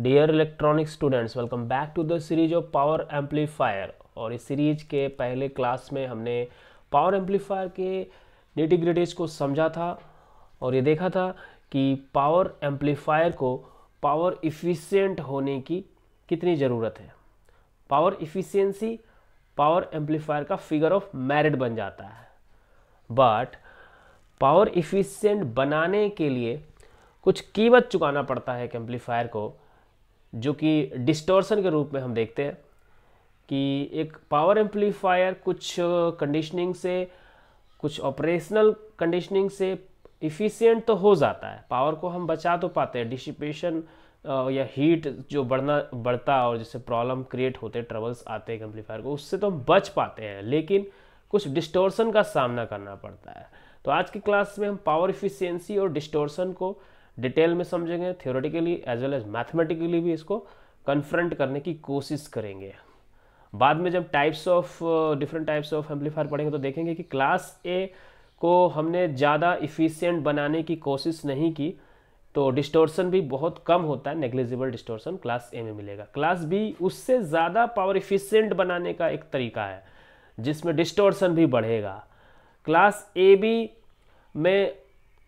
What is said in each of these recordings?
Dear electronic students welcome back to the series of power amplifier और इस series के पहले क्लास में हमने पावर एम्पलीफायर के नेटिग्रिटीज को समझा था और ये देखा था कि पावर एम्पलीफायर को पावर इफ़िशियंट होने की कितनी ज़रूरत है पावर इफ़िशियंसी पावर एम्पलीफायर का फिगर ऑफ मेरिट बन जाता है बट पावर इफ़िशियंट बनाने के लिए कुछ कीमत चुकाना पड़ता है एक एम्पलीफायर को जो कि डिस्टोर्सन के रूप में हम देखते हैं कि एक पावर एम्पलीफायर कुछ कंडीशनिंग से कुछ ऑपरेशनल कंडीशनिंग से इफ़िशियंट तो हो जाता है पावर को हम बचा तो पाते हैं डिसिपेशन या हीट जो बढ़ना बढ़ता और जैसे प्रॉब्लम क्रिएट होते ट्रबल्स आते हैं एम्पलीफायर को उससे तो हम बच पाते हैं लेकिन कुछ डिस्टोर्सन का सामना करना पड़ता है तो आज की क्लास में हम पावर इफिशियंसी और डिस्टोर्सन को डिटेल में समझेंगे theoretically as well as mathematically भी इसको कन्फ्रंट करने की कोशिश करेंगे बाद में जब types of different types of amplifier पढ़ेंगे तो देखेंगे कि क्लास ए को हमने ज़्यादा इफ़िशियंट बनाने की कोशिश नहीं की तो डिस्टोर्सन भी बहुत कम होता है नेग्लिजिबल डिस्टोर्सन क्लास ए में मिलेगा क्लास बी उससे ज़्यादा पावर इफिशियंट बनाने का एक तरीका है जिसमें डिस्टोर्सन भी बढ़ेगा क्लास ए बी में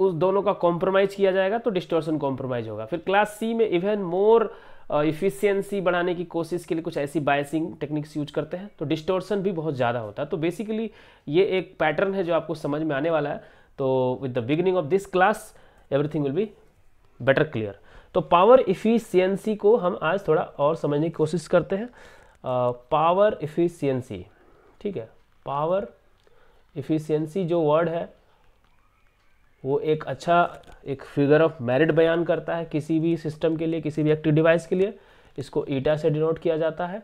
उस दोनों का कॉम्प्रोमाइज किया जाएगा तो डिस्टोर्सन कॉम्प्रोमाइज होगा फिर क्लास सी में इवन मोर इफिशियंसी बढ़ाने की कोशिश के लिए कुछ ऐसी बायसिंग टेक्निक्स यूज करते हैं तो डिस्टोर्सन भी बहुत ज़्यादा होता है तो बेसिकली ये एक पैटर्न है जो आपको समझ में आने वाला है तो with the beginning of this class everything will be better clear तो पावर इफिशियंसी को हम आज थोड़ा और समझने की कोशिश करते हैं पावर uh, इफिशियंसी ठीक है पावर इफिशियंसी जो वर्ड है वो एक अच्छा एक फिगर ऑफ मेरिट बयान करता है किसी भी सिस्टम के लिए किसी भी एक्टिव डिवाइस के लिए इसको ईटा से डिनोट किया जाता है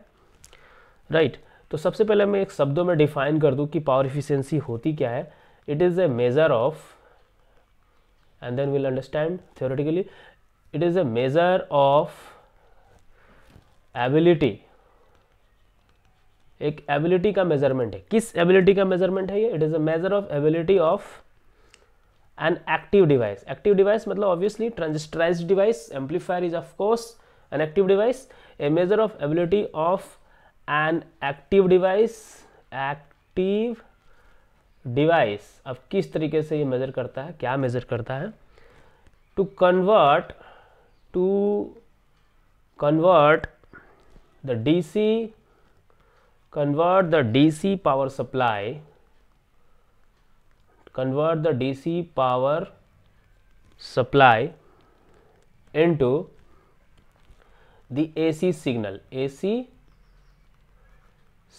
राइट right. तो सबसे पहले मैं एक शब्दों में डिफाइन कर दूँ कि पावर इफिशियंसी होती क्या है it is a measure of and then will understand theoretically it is a measure of ability एक एबिलिटी का मेजरमेंट है किस एबिलिटी का मेजरमेंट है ये it is a measure of ability of an active device active device matlab obviously transistorized device amplifier is of course an active device a measure of ability of an active device active device ab kis tarike se ye measure karta hai kya measure karta hai to convert to convert the dc convert the dc power supply convert the DC power supply into the AC signal AC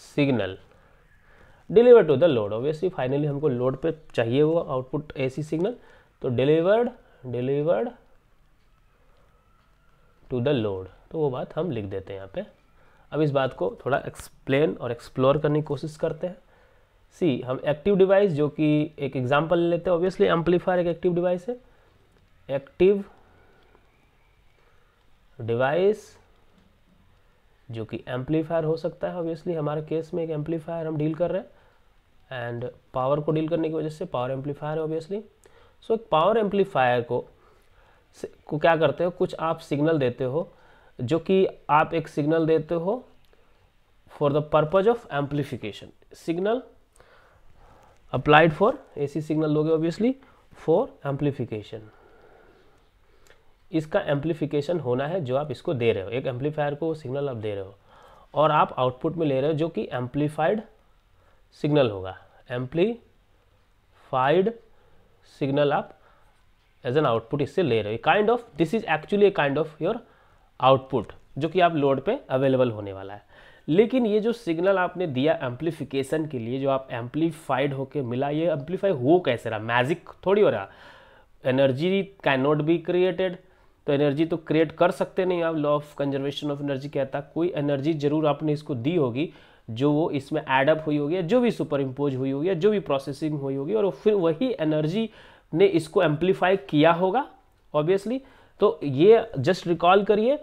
signal delivered to the load obviously finally हमको load पे चाहिए वो output AC signal तो delivered delivered to the load तो वो बात हम लिख देते हैं यहाँ पे अब इस बात को थोड़ा explain और explore करने की कोशिश करते हैं सी हम एक्टिव डिवाइस जो कि एक एग्जाम्पल लेते हैं ऑब्वियसली एम्पलीफायर एक एक्टिव डिवाइस है एक्टिव डिवाइस जो कि एम्पलीफायर हो सकता है ऑब्वियसली हमारे केस में एक एम्पलीफायर हम डील कर रहे हैं एंड पावर को डील करने की वजह से पावर एम्पलीफायर है ऑब्वियसली सो एक पावर एम्पलीफायर को को क्या करते हो कुछ आप सिग्नल देते हो जो कि आप एक सिग्नल देते हो for the purpose of amplification signal applied for AC signal लोगे ऑब्वियसली फॉर एम्पलीफिकेशन इसका एम्पलीफिकेशन होना है जो आप इसको दे रहे हो एक एम्पलीफायर को सिग्नल आप दे रहे हो और आप आउटपुट में ले रहे हो जो कि एम्पलीफाइड सिग्नल होगा एम्पलीफाइड सिग्नल आप एज एन आउटपुट इससे ले रहे हो kind of this is actually a kind of your output जो कि आप लोड पे अवेलेबल होने वाला है लेकिन ये जो सिग्नल आपने दिया एम्पलीफिकेशन के लिए जो आप एम्पलीफाइड होके मिला ये एम्पलीफाई हो कैसे रहा मैजिक थोड़ी हो रहा energy can not be created तो एनर्जी तो क्रिएट कर सकते नहीं आप law of conservation of energy कहता कोई एनर्जी जरूर आपने इसको दी होगी जो वो इसमें एडअप हुई होगी जो भी सुपर इम्पोज हुई होगी जो भी प्रोसेसिंग हुई होगी और फिर वही एनर्जी ने इसको एम्पलीफाई किया होगा ऑब्वियसली तो ये जस्ट रिकॉल करिए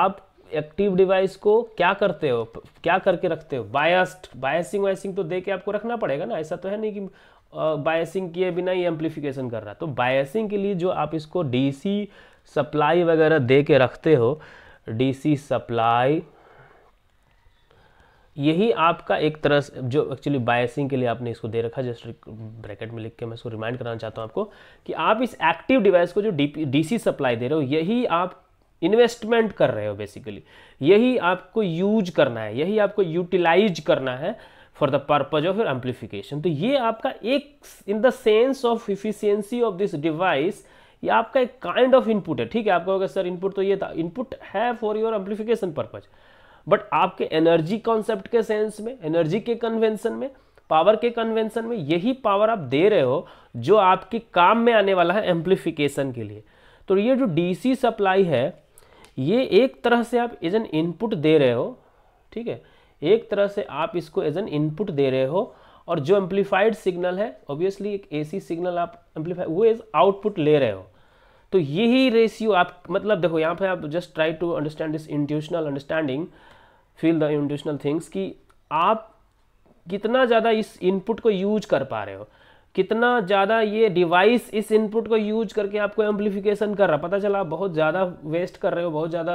आप एक्टिव डिवाइस को क्या करते हो क्या करके रखते हो बायस्ड बायसिंग वायसिंग तो दे के आपको रखना पड़ेगा ना ऐसा तो है नहीं कि बायसिंग किए बिना ही एम्पलीफिकेशन कर रहा तो बायसिंग के लिए जो आप इसको डी सप्लाई वगैरह दे के रखते हो डीसी सप्लाई यही आपका एक तरह से जो एक्चुअली बायसिंग के लिए आपने इसको दे रखा जस्ट ब्रैकेट में लिख के मैं इसको रिमाइंड कराना चाहता हूँ आपको कि आप इस एक्टिव डिवाइस को जो डी डीसी सप्लाई दे रहे हो यही आप इन्वेस्टमेंट कर रहे हो बेसिकली यही आपको यूज करना है यही आपको यूटिलाइज करना है for the purpose of your amplification तो ये आपका एक in the sense of efficiency of this device ये आपका एक काइंड ऑफ इनपुट है ठीक है आपको सर इनपुट तो ये था इनपुट है for your amplification purpose but आपके एनर्जी कॉन्सेप्ट के सेंस में एनर्जी के कन्वेंशन में पावर के कन्वेंशन में यही पावर आप दे रहे हो जो आपके काम में आने वाला है एम्पलीफिकेशन के लिए तो ये जो डीसी सप्लाई है ये एक तरह से आप एज एन इनपुट दे रहे हो ठीक है एक तरह से आप इसको एज एन इनपुट दे रहे हो और जो एम्पलीफाइड सिग्नल है ऑब्वियसली एक एसी सिग्नल आप एम्पलीफाई वो एज आउटपुट ले रहे हो तो यही रेशियो आप मतलब देखो यहाँ पे आप just try to understand this intuitional understanding feel the intuitional things कि आप कितना ज़्यादा इस इनपुट को यूज कर पा रहे हो कितना ज़्यादा ये डिवाइस इस इनपुट को यूज करके आपको एम्पलीफिकेशन कर रहा पता चला बहुत ज़्यादा वेस्ट कर रहे हो बहुत ज़्यादा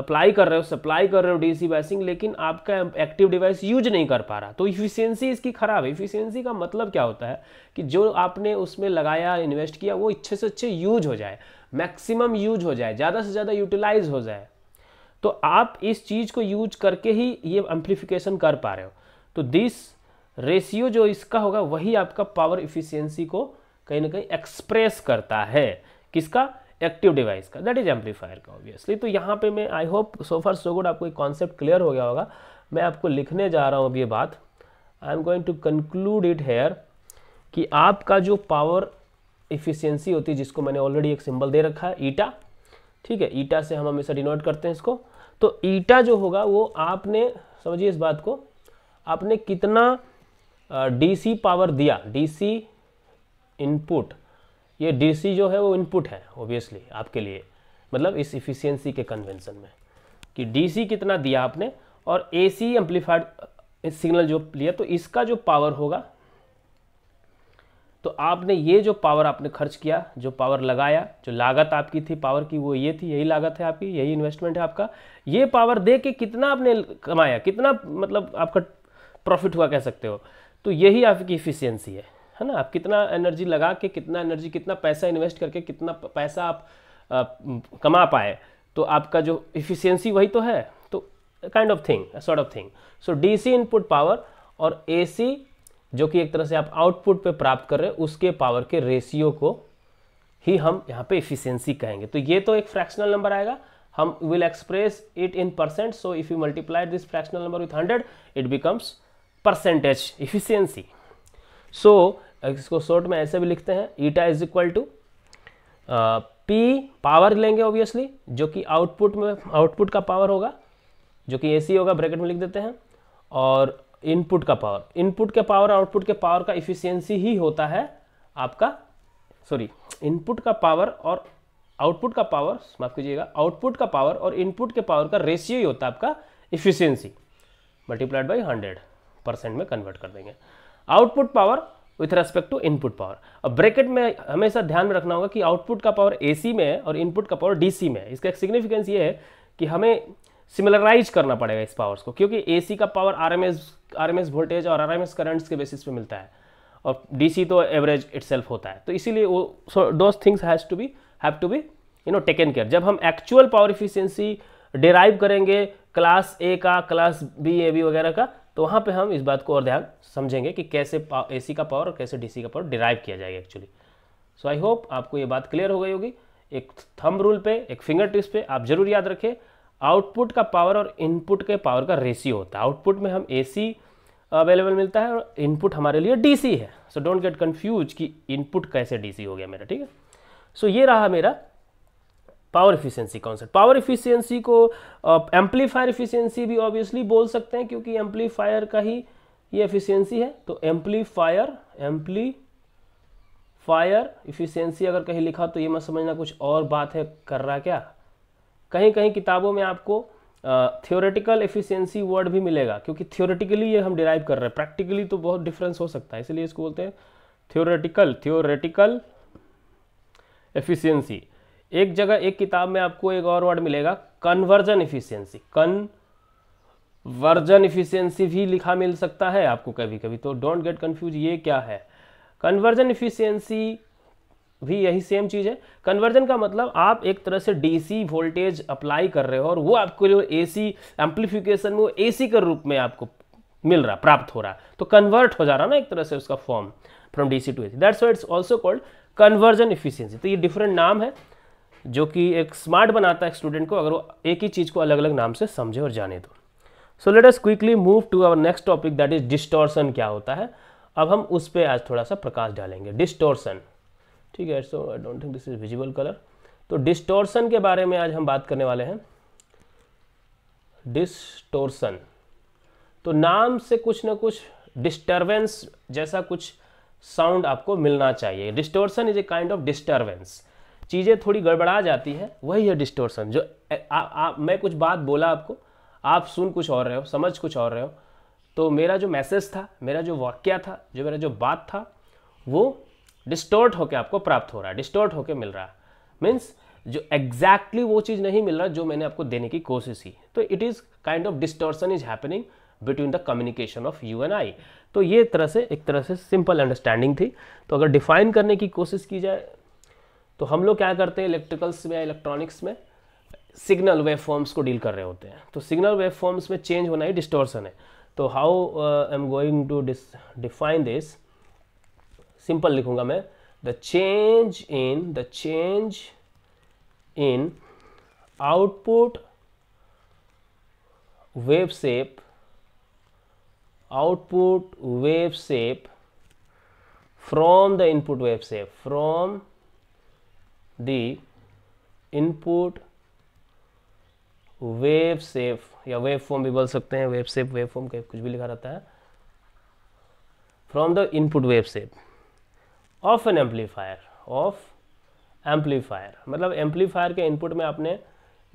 अप्लाई कर रहे हो सप्लाई कर रहे हो डीसी बैसिंग लेकिन आपका एक्टिव डिवाइस यूज नहीं कर पा रहा तो इफिशियंसी इसकी ख़राब है इफिशियंसी का मतलब क्या होता है कि जो आपने उसमें लगाया इन्वेस्ट किया वो अच्छे से अच्छे यूज हो जाए मैक्सिमम यूज हो जाए ज़्यादा से ज़्यादा यूटिलाइज हो जाए तो आप इस चीज़ को यूज करके ही ये एम्प्लीफिकेशन कर पा रहे हो तो दिस रेशियो जो इसका होगा वही आपका पावर इफिशियंसी को कहीं ना कहीं एक्सप्रेस करता है किसका एक्टिव डिवाइस का दैट इज एम्पलीफायर का ऑब्वियसली तो यहाँ पे मैं I hope so far so good आपको एक कॉन्सेप्ट क्लियर हो गया होगा मैं आपको लिखने जा रहा हूँ अब ये बात I am going to conclude it here कि आपका जो पावर इफिशियंसी होती है जिसको मैंने ऑलरेडी एक सिंबल दे रखा है ईटा ठीक है ईटा से हम हमेशा डिनोट करते हैं इसको तो ईटा जो होगा वो आपने समझिए इस बात को आपने कितना डीसी पावर दिया डीसी इनपुट ये डीसी जो है वो इनपुट है ऑब्वियसली आपके लिए मतलब इस इफिशियंसी के कन्वेंशन में कि डीसी कितना दिया आपने और एसी एम्पलीफाइड सिग्नल जो लिया तो इसका जो पावर होगा तो आपने ये जो पावर आपने खर्च किया जो पावर लगाया जो लागत आपकी थी पावर की वो ये थी यही लागत है आपकी यही इन्वेस्टमेंट है आपका ये पावर दे के कितना आपने कमाया कितना मतलब आपका प्रॉफिट हुआ कह सकते हो तो यही आपकी इफ़िशियंसी है है ना आप कितना एनर्जी लगा के कितना एनर्जी कितना पैसा इन्वेस्ट करके कितना पैसा आप आ, कमा पाए तो आपका जो इफ़िशियंसी वही तो है तो kind of thing sort of thing so D C input power और ए सी जो कि एक तरह से आप आउटपुट पे प्राप्त कर रहे हैं उसके पावर के रेशियो को ही हम यहाँ पे इफिशियंसी कहेंगे तो ये तो एक फ्रैक्शनल नंबर आएगा हम will express it in percent so if you multiply this fractional number with hundred it becomes percentage efficiency so इसको शॉर्ट में ऐसे भी लिखते हैं eta is equal to P power लेंगे ऑब्वियसली जो कि आउटपुट में आउटपुट का पावर होगा जो कि एसी होगा ब्रैकेट में लिख देते हैं और इनपुट का पावर इनपुट के पावर आउटपुट के पावर का इफिशियंसी ही होता है आपका सॉरी इनपुट का पावर और आउटपुट का पावर माफ कीजिएगा आउटपुट का पावर और इनपुट के पावर का रेशियो ही होता है आपका efficiency multiplied by hundred percent में कन्वर्ट कर देंगे output power with respect to input power अब ब्रैकेट में हमेशा ध्यान में रखना होगा कि आउटपुट का पावर एसी में है और इनपुट का पावर डीसी में है इसका एक सिग्निफिकेंस ये है कि हमें सिमिलराइज करना पड़ेगा इस पावर्स को क्योंकि सी का पावर एम आरएमएस वोल्टेज और आरएमएस करंट्स के बेसिस पे मिलता है और डीसी तो एवरेज इटसेल्फ होता है तो इसीलिए वो so things has to be have to be you know taken care जब हम एक्चुअल पावर इफिशियंसी डिराइव करेंगे क्लास ए का क्लास बी ए बी वगैरह का तो वहाँ पे हम इस बात को और ध्यान समझेंगे कि कैसे ए सी का पावर और कैसे डी सी का पावर डिराइव किया जाएगा एक्चुअली सो आई होप आपको ये बात क्लियर हो गई होगी एक थंब रूल पे एक फिंगर टिप्स पे आप जरूर याद रखें आउटपुट का पावर और इनपुट के पावर का रेशियो होता है आउटपुट में हम सी अवेलेबल मिलता है और इनपुट हमारे लिए डीसी है सो डोंट गेट कन्फ्यूज कि इनपुट कैसे सी हो गया मेरा ठीक है सो ये रहा मेरा power efficiency concept power efficiency को एम्पलीफायर इफिशियंसी भी ऑब्वियसली बोल सकते हैं क्योंकि एम्पलीफायर का ही ये एफिशियंसी है तो एम्पलीफायर एम्पली फायर इफिशियंसी अगर कहीं लिखा तो ये मत समझना कुछ और बात है कर रहा क्या कहीं कहीं किताबों में आपको थियोरेटिकल एफिशियंसी वर्ड भी मिलेगा क्योंकि थियोरेटिकली ये हम डिराइव कर रहे हैं प्रैक्टिकली तो बहुत डिफरेंस हो सकता है इसलिए इसको बोलते हैं थियोरेटिकल थियोरेटिकल एफिशियंसी एक जगह एक किताब में आपको एक और वर्ड मिलेगा conversion efficiency conversion efficiency भी लिखा मिल सकता है आपको कभी कभी तो डोंट गेट कन्फ्यूज ये क्या है कन्वर्जन इफिशियंसी भी यही सेम चीज़ है कन्वर्जन का मतलब आप एक तरह से डीसी वोल्टेज अप्लाई कर रहे हो और वो आपको जो एसी एम्पलीफिकेशन में वो एसी के रूप में आपको मिल रहा प्राप्त हो रहा तो कन्वर्ट हो जा रहा ना एक तरह से उसका form from DC to AC that's why it's also called conversion efficiency तो ये डिफरेंट नाम है जो कि एक स्मार्ट बनाता है स्टूडेंट को अगर वो एक ही चीज़ को अलग अलग नाम से समझे और जाने दो so let us quickly move to our next topic that is distortion क्या होता है अब हम उस पर आज थोड़ा सा प्रकाश डालेंगे डिस्टॉर्सन ठीक है so I don't think this is visible colour तो डिस्टॉर्सन के बारे में आज हम बात करने वाले हैं डिस्टोर्सन तो नाम से कुछ ना कुछ डिस्टर्बेंस जैसा कुछ साउंड आपको मिलना चाहिए distortion is a kind of disturbance चीज़ें थोड़ी गड़बड़ा जाती है वही है डिस्टोर्सन जो आ, आ, मैं कुछ बात बोला आपको आप सुन कुछ और रहे हो समझ कुछ और रहे हो तो मेरा जो मैसेज था मेरा जो वाक्य था जो मेरा जो बात था वो डिस्टोर्ट होकर आपको प्राप्त हो रहा है डिस्टोर्ट होकर मिल रहा है मीन्स जो एग्जैक्टली exactly वो चीज़ नहीं मिल रहा जो मैंने आपको देने की कोशिश की तो it is kind of distortion is happening between the communication of you and I तो ये तरह से एक तरह से सिंपल अंडरस्टैंडिंग थी तो अगर डिफाइन करने की कोशिश की जाए तो हम लोग क्या करते हैं इलेक्ट्रिकल्स में या इलेक्ट्रॉनिक्स में सिग्नल वेव फॉर्म्स को डील कर रहे होते हैं तो सिग्नल वेव फॉर्म्स में चेंज होना ही डिस्टोर्सन है तो how I am going to define this simple लिखूंगा मैं the change in the change in output wave shape output wave shape from the input wave shape from the input wave shape या wave form भी बोल सकते हैं wave safe wave form कुछ भी लिखा रहता है from the input wave shape of an amplifier of amplifier मतलब एम्पलीफायर के इनपुट में आपने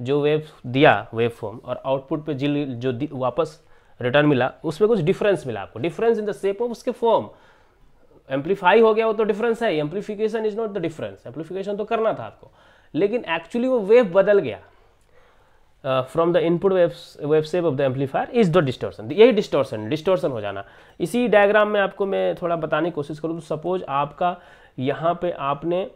जो वेव दिया वेव फॉर्म और आउटपुट पे जिल जो वापस रिटर्न मिला उसमें कुछ डिफरेंस मिला आपको difference in the shape of उसके फॉर्म एम्पलीफाई हो गया वो तो डिफरेंस है amplification is not the difference amplification तो करना था आपको लेकिन एक्चुअली वो वेव बदल गया from the input wave shape of the amplifier is the distortion यही डिस्टोर्सन डिस्टोर्सन हो जाना इसी डायग्राम में आपको मैं थोड़ा बताने की कोशिश करूँ तो सपोज आपका यहाँ पे आपने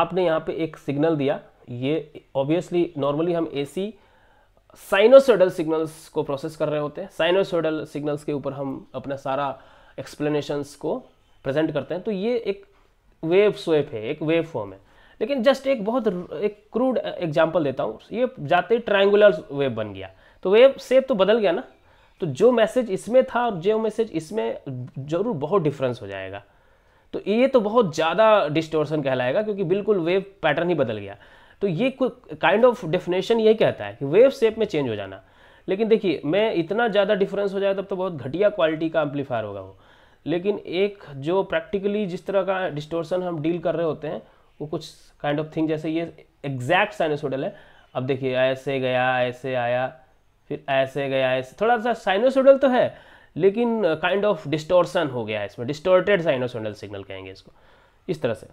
आपने यहाँ पे एक सिग्नल दिया ये ऑब्वियसली नॉर्मली हम ए सी साइनोसोडल सिग्नल्स को प्रोसेस कर रहे होते हैं साइनोसोडल सिग्नल्स के ऊपर हम अपना सारा एक्सप्लेनेशंस को प्रेजेंट करते हैं तो ये एक वेव स्वेप है एक वेव फॉर्म है लेकिन जस्ट एक बहुत एक क्रूड एग्जाम्पल देता हूँ ये जाते ही ट्राइंगुलर वेव बन गया तो वेव सेप तो बदल गया ना तो जो मैसेज इसमें था और जो मैसेज इसमें जरूर बहुत डिफरेंस हो जाएगा तो ये तो बहुत ज़्यादा डिस्टोर्सन कहलाएगा क्योंकि बिल्कुल वेव पैटर्न ही बदल गया तो ये काइंड ऑफ डेफिनेशन ये कहता है कि वेव शेप में चेंज हो जाना लेकिन देखिए मैं इतना ज़्यादा डिफरेंस हो जाए तब तो बहुत घटिया क्वालिटी का एम्पलीफायर होगा वो लेकिन एक जो प्रैक्टिकली जिस तरह का डिस्टोर्सन हम डील कर रहे होते हैं वो कुछ काइंड ऑफ थिंग जैसे ये एग्जैक्ट साइनोसोडल है अब देखिए ऐसे गया ऐसे आया फिर ऐसे गया ऐसे थोड़ा सा साइनोसोडल तो है लेकिन काइंड ऑफ डिस्टोर्सन हो गया है इसमें डिस्टोर्टेड साइनोसोडल सिग्नल कहेंगे इसको इस तरह से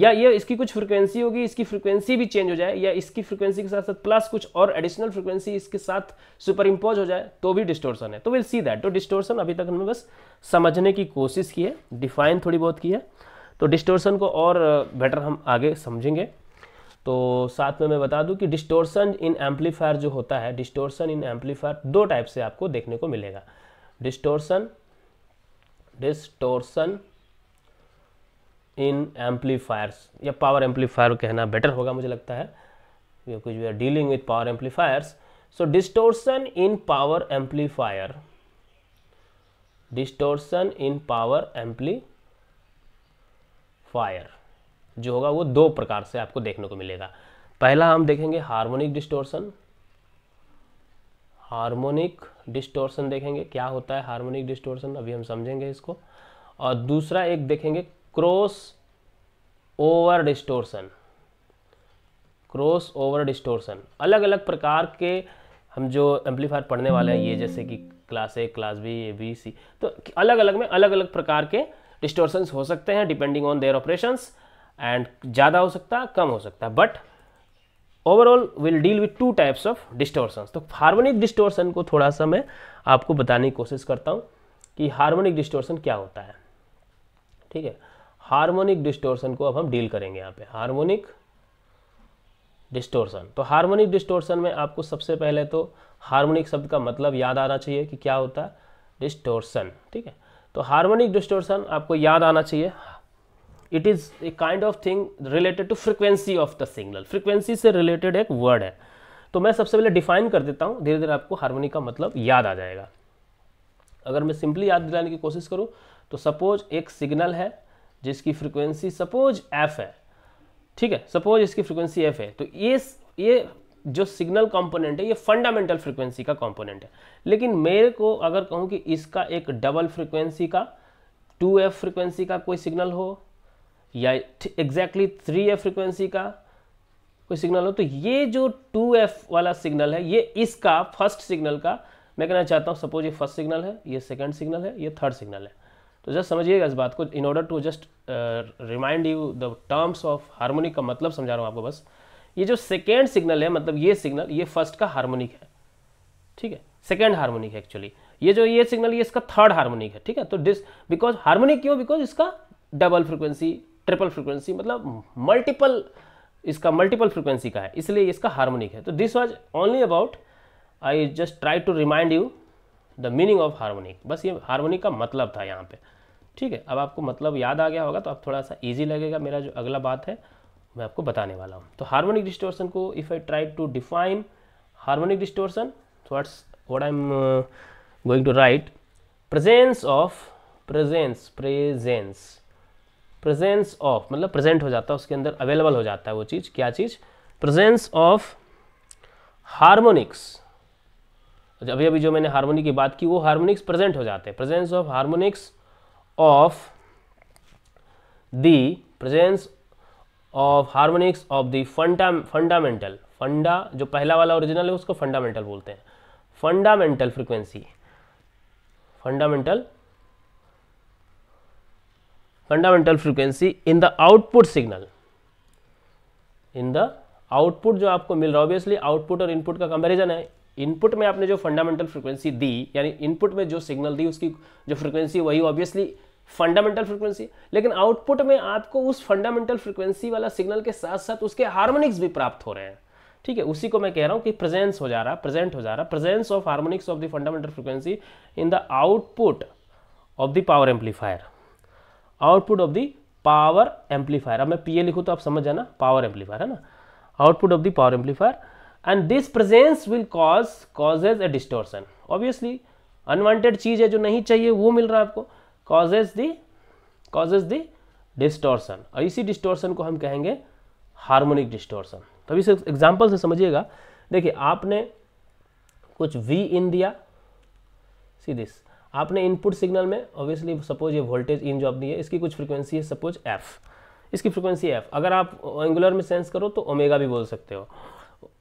या ये इसकी कुछ फ्रिक्वेंसी होगी इसकी फ्रिक्वेंसी भी चेंज हो जाए या इसकी फ्रिक्वेंसी के साथ साथ प्लस कुछ और एडिशनल फ्रिक्वेंसी इसके साथ सुपर इम्पोज हो जाए तो भी डिस्टोर्सन है तो विल सी दैट तो डिस्टोर्सन अभी तक हमने बस समझने की कोशिश की है डिफाइन थोड़ी बहुत की है तो डिस्टोर्सन को और बेटर हम आगे समझेंगे तो साथ में मैं बता दूं कि डिस्टोर्सन इन एम्पलीफायर जो होता है डिस्टोर्सन इन एम्पलीफायर दो टाइप से आपको देखने को मिलेगा डिस्टोर्सन डिस्टोर्सन इन एम्पलीफायर्स या पावर एम्पलीफायर कहना बेटर होगा मुझे लगता है क्योंकि we are dealing with power amplifiers so distortion in power amplifier distortion in power amplifier जो होगा वो दो प्रकार से आपको देखने को मिलेगा पहला हम देखेंगे हार्मोनिक डिस्टोर्सन हार्मोनिक डिस्टोर्सन देखेंगे क्या होता है हार्मोनिक डिस्टोर्सन अभी हम समझेंगे इसको और दूसरा एक देखेंगे crossover distortion crossover distortion अलग अलग प्रकार के हम जो एम्पलीफायर पढ़ने वाले हैं ये जैसे कि class A class B A B C तो अलग अलग में अलग अलग प्रकार के डिस्टोर्सन्स हो सकते हैं depending on their operations and ज़्यादा हो सकता है कम हो सकता है but overall will deal with two types of distortion तो हार्मोनिक डिस्टोर्सन को थोड़ा सा मैं आपको बताने की कोशिश करता हूँ कि हार्मोनिक डिस्टोर्सन क्या होता है ठीक है हार्मोनिक डिस्टोर्सन को अब हम डील करेंगे यहाँ पे हार्मोनिक डिस्टोर्सन तो हार्मोनिक डिस्टोर्सन में आपको सबसे पहले तो हार्मोनिक शब्द का मतलब याद आना चाहिए कि क्या होता है डिस्टोर्सन ठीक है तो हार्मोनिक डिस्टोर्सन आपको याद आना चाहिए it is a kind of thing related to frequency of the signal frequency से रिलेटेड एक वर्ड है तो मैं सबसे पहले डिफाइन कर देता हूँ धीरे धीरे आपको हार्मोनिक का मतलब याद आ जाएगा अगर मैं सिंपली याद दिलाने की कोशिश करूँ तो सपोज एक सिग्नल है जिसकी फ्रिक्वेंसी सपोज एफ है ठीक है सपोज इसकी फ्रिक्वेंसी एफ है तो ये ये जो सिग्नल कंपोनेंट है ये फंडामेंटल फ्रिक्वेंसी का कंपोनेंट है लेकिन मेरे को अगर कहूँ कि इसका एक डबल फ्रिक्वेंसी का टू एफ फ्रिक्वेंसी का कोई सिग्नल हो या एग्जैक्टली थ्री एफ फ्रिक्वेंसी का कोई सिग्नल हो तो ये जो टू एफ वाला सिग्नल है ये इसका फर्स्ट सिग्नल का मैं कहना चाहता हूँ सपोज ये फर्स्ट सिग्नल है ये सेकेंड सिग्नल है ये थर्ड सिग्नल है तो जस्ट समझिएगा इस बात को in order to just remind you the terms of harmonic का मतलब समझा रहा हूँ आपको बस ये जो सेकेंड सिग्नल है मतलब ये सिग्नल ये फर्स्ट का हारमोनिक है ठीक है सेकेंड हारमोनिक है एक्चुअली ये जो ये सिग्नल ये इसका थर्ड हारमोनिक है ठीक है तो डिस बिकॉज हारमोनिक क्यों बिकॉज इसका डबल फ्रिक्वेंसी ट्रिपल फ्रिक्वेंसी मतलब मल्टीपल इसका मल्टीपल फ्रिक्वेंसी का है इसलिए इसका हारमोनिक है तो this was only about I just try to remind you the meaning of harmonic बस ये हारमोनिक का मतलब था यहाँ पे ठीक है अब आपको मतलब याद आ गया होगा तो आप थोड़ा सा ईजी लगेगा मेरा जो अगला बात है मैं आपको बताने वाला हूँ तो हारमोनिक डिस्टोर्सन को if I try to define harmonic distortion what's what I am going to write presence of presence presence presence of मतलब प्रेजेंट हो जाता है उसके अंदर अवेलेबल हो जाता है वो चीज़ क्या चीज़ प्रेजेंस ऑफ हारमोनिक्स तो अभी अभी जो मैंने हारमोनी की बात की वो हारमोनिक्स प्रेजेंट हो जाते हैं presence of harmonics of the presence of harmonics of the funda fundamental फंडा जो पहला वाला ओरिजिनल है उसको फंडामेंटल बोलते हैं fundamental frequency fundamental fundamental frequency in the output signal in the output जो आपको मिल रहा है ऑब्वियसली आउटपुट और इनपुट का कंपैरिजन है इनपुट में आपने जो फंडामेंटल फ्रीक्वेंसी दी यानी इनपुट में जो सिग्नल दी उसकी जो फ्रीक्वेंसी वही ऑब्वियसली फंडामेंटल फ्रीक्वेंसी लेकिन आउटपुट में आपको उस फंडामेंटल फ्रीक्वेंसी वाला सिग्नल के साथ साथ उसके हार्मोनिक्स भी प्राप्त हो रहे हैं ठीक है उसी को मैं कह रहा हूँ कि प्रेजेंस हो जा रहा प्रेजेंट हो जा रहा presence of harmonics of the fundamental frequency in the output of the power amplifier output of the power amplifier अब मैं पीए लिखूँ तो आप समझ जाना पावर एम्पलीफायर है ना output of the power amplifier and this presence will cause causes a distortion obviously unwanted चीज़ है जो नहीं चाहिए वो मिल रहा है आपको causes the causes the distortion और इसी डिस्टोर्सन को हम कहेंगे हार्मोनिक डिस्टोर्सन तभी इसे एग्जाम्पल से समझिएगा देखिए आपने कुछ वी इन दिया सी दिस आपने इनपुट सिग्नल में ऑब्वियसली सपोज ये वोल्टेज इन जो आप है इसकी कुछ फ्रिक्वेंसी है सपोज एफ इसकी फ्रीक्वेंसी एफ अगर आप एंगुलर में सेंस करो तो ओमेगा भी बोल सकते हो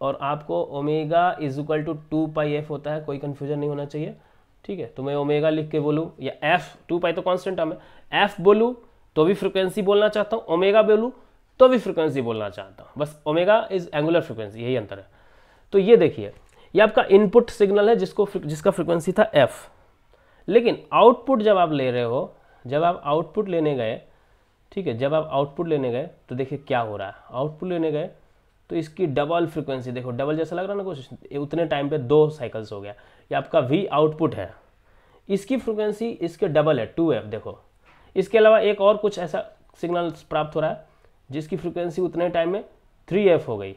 और आपको omega is equal to two pi F होता है कोई कन्फ्यूजन नहीं होना चाहिए ठीक है तो मैं ओमेगा लिख के बोलूँ या एफ टू पाई तो कॉन्स्टेंट टर्म है एफ बोलूँ तो भी फ्रिक्वेंसी बोलना चाहता हूँ ओमेगा बोलूँ तो भी फ्रिक्वेंसी बोलना चाहता हूँ बस ओमेगा इज एंगुलर फ्रिक्वेंसी यही अंतर है तो ये देखिए ये आपका इनपुट सिग्नल है जिसको जिसका फ्रिक्वेंसी था एफ लेकिन आउटपुट जब आप ले रहे हो जब आप आउटपुट लेने गए ठीक है जब आप आउटपुट लेने गए तो देखिए क्या हो रहा है आउटपुट लेने गए तो इसकी डबल फ्रिक्वेंसी देखो डबल जैसा लग रहा ना कुछ उतने टाइम पे दो साइकिल्स हो गया ये आपका वी आउटपुट है इसकी फ्रिक्वेंसी इसके डबल है टू एफ देखो इसके अलावा एक और कुछ ऐसा सिग्नल प्राप्त हो रहा है जिसकी फ्रिक्वेंसी उतने टाइम में थ्री एफ हो गई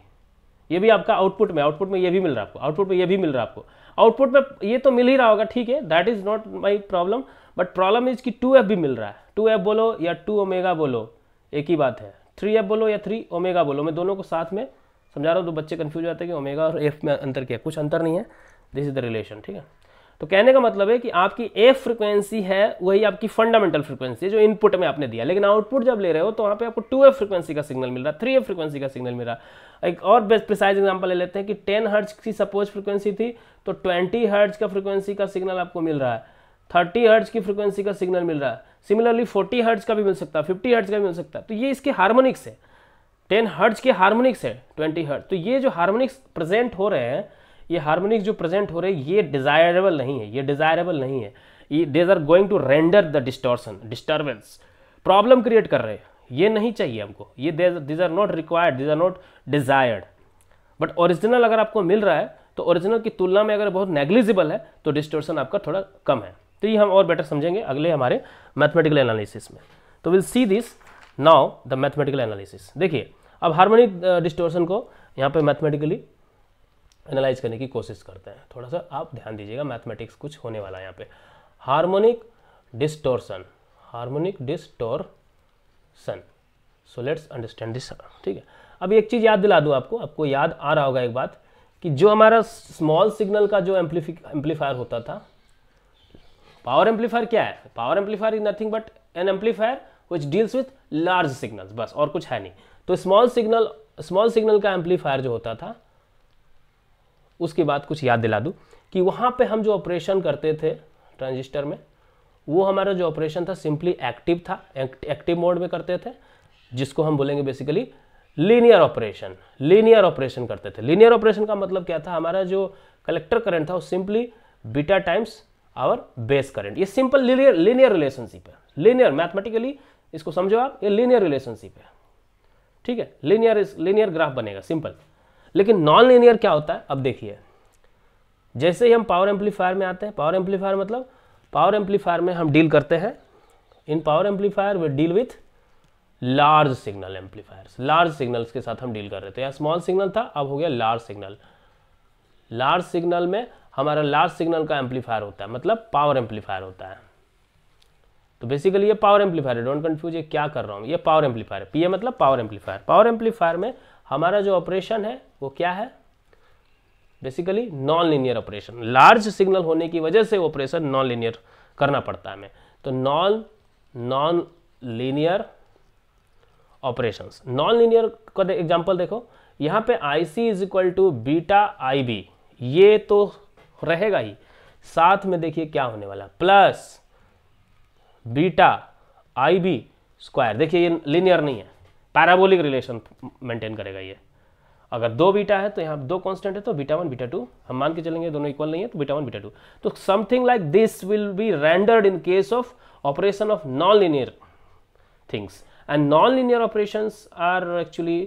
ये भी आपका आउटपुट में आउटपुट में ये भी मिल रहा है आपको आउटपुट में ये भी मिल रहा है आपको आउटपुट में ये तो मिल ही रहा होगा ठीक है that is not my problem but problem is कि टू एफ भी मिल रहा है टू एफ बोलो या टू ओमेगा बोलो एक ही बात है थ्री एफ बोलो या थ्री ओमेगा बोलो मैं दोनों को साथ में समझा रहा हूँ तो बच्चे कन्फ्यूज हो जाते हैं कि ओमेगा और एफ में अंतर क्या है कुछ अंतर नहीं है दिस इज द रिलेशन ठीक है तो कहने का मतलब है कि आपकी एफ फ्रिक्वेंसी है वही आपकी फंडामेंटल फ्रिक्वेंसी है जो इनपुट में आपने दिया लेकिन आउटपुट जब ले रहे हो तो वहाँ पे आपको टू एफ फ्रिक्वेंसी का सिग्नल मिल रहा है थ्री एफ फ्रिक्वेंसी का सिग्नल मिल रहा है एक और बेस्ट प्रिसाइज एग्जांपल ले लेते हैं कि टेन हर्ज की सपोज फ्रिक्वेंसी थी तो ट्वेंटी हर्ज का फ्रिक्वेंसी का सिग्नल आपको मिल रहा है थर्टी हर्ज की फ्रिक्वेंसी का सिग्नल मिल रहा है सिमिलरली फोर्टी हर्ज का भी मिल सकता है फिफ्टी हर्ज का भी मिल सकता है तो ये इसके हार्मोनिक्स है टेन हर्ज के हारमोनिक्स है ट्वेंटी हर्ज तो ये जो हारमोनिक्स प्रेजेंट हो रहे हैं ये हारमोनिक्स जो प्रेजेंट हो रहे हैं ये डिजायरेबल नहीं है ये डिजायरेबल नहीं है ये these are going to render the distortion disturbance problem create कर रहे हैं ये नहीं चाहिए हमको ये these are not required these are not desired but original अगर आपको मिल रहा है तो ओरिजिनल की तुलना में अगर बहुत नेग्लिजिबल है तो डिस्टोर्सन आपका थोड़ा कम है तो ये हम और बेटर समझेंगे अगले हमारे मैथमेटिकल एनालिसिस में तो will see this now the mathematical analysis देखिए अब हार्मोनिक डिस्टोर्सन uh, को यहाँ पे मैथमेटिकली एनालाइज करने की कोशिश करते हैं थोड़ा सा आप ध्यान दीजिएगा मैथमेटिक्स कुछ होने वाला है यहाँ पे harmonic distortion harmonic distortion so let's understand this ठीक है अब एक चीज़ याद दिला दूँ आपको आपको याद आ रहा होगा एक बात कि जो हमारा स्मॉल सिग्नल का जो एम्पलीफिक एम्पलीफायर होता था पावर एम्पलीफायर क्या है power amplifier is nothing but an amplifier which deals with large signal बस और कुछ है नहीं तो स्मॉल सिग्नल स्मॉल सिग्नल का एम्पलीफायर जो होता था उसके बाद कुछ याद दिला दूँ कि वहाँ पे हम जो ऑपरेशन करते थे ट्रांजिस्टर में वो हमारा जो ऑपरेशन था सिंपली एक्टिव था एक्टिव मोड में करते थे जिसको हम बोलेंगे basically linear operation linear operation करते थे लीनियर ऑपरेशन का मतलब क्या था हमारा जो कलेक्टर करंट था वो simply beta times our base current ये सिंपल लीनियर लीनियर रिलेशनशिप है लीनियर मैथमेटिकली इसको समझो आप ये लीनियर रिलेशनशिप है ठीक है लीनियर लीनियर ग्राफ बनेगा सिंपल लेकिन नॉन लीनियर क्या होता है अब देखिए जैसे ही हम पावर एम्पलीफायर में आते हैं पावर एम्पलीफायर मतलब पावर एम्पलीफायर में हम डील करते हैं in power amplifier we deal with large signal amplifiers large signals के साथ हम डील कर रहे थे यहाँ स्मॉल सिग्नल था अब हो गया लार्ज सिग्नल लार्ज सिग्नल में हमारा लार्ज सिग्नल का एम्पलीफायर होता है मतलब पावर एम्पलीफायर होता है तो बेसिकली ये पावर एम्पलीफायर है डोंट कन्फ्यूज ये क्या कर रहा हूँ ये पावर एम्पलीफायर है पीए मतलब पावर एम्पलीफायर पावर एम्पलीफायर में हमारा जो ऑपरेशन है वो क्या है basically non linear operation large signal होने की वजह से ऑपरेशन नॉन लीनियर करना पड़ता है हमें तो non non linear operation non linear का एग्जाम्पल देखो यहाँ पे I C is equal to beta I B ये तो रहेगा ही साथ में देखिए क्या होने वाला plus beta I B square देखिए ये लिनियर नहीं है पैराबोलिक रिलेशन मेंटेन करेगा ये अगर दो बीटा है तो यहाँ दो कांस्टेंट है तो बीटा वन बीटा टू हम मान के चलेंगे दोनों इक्वल नहीं है तो बीटा वन बीटा टू तो something like this will be rendered in case of operation of non linear things and non linear operation are actually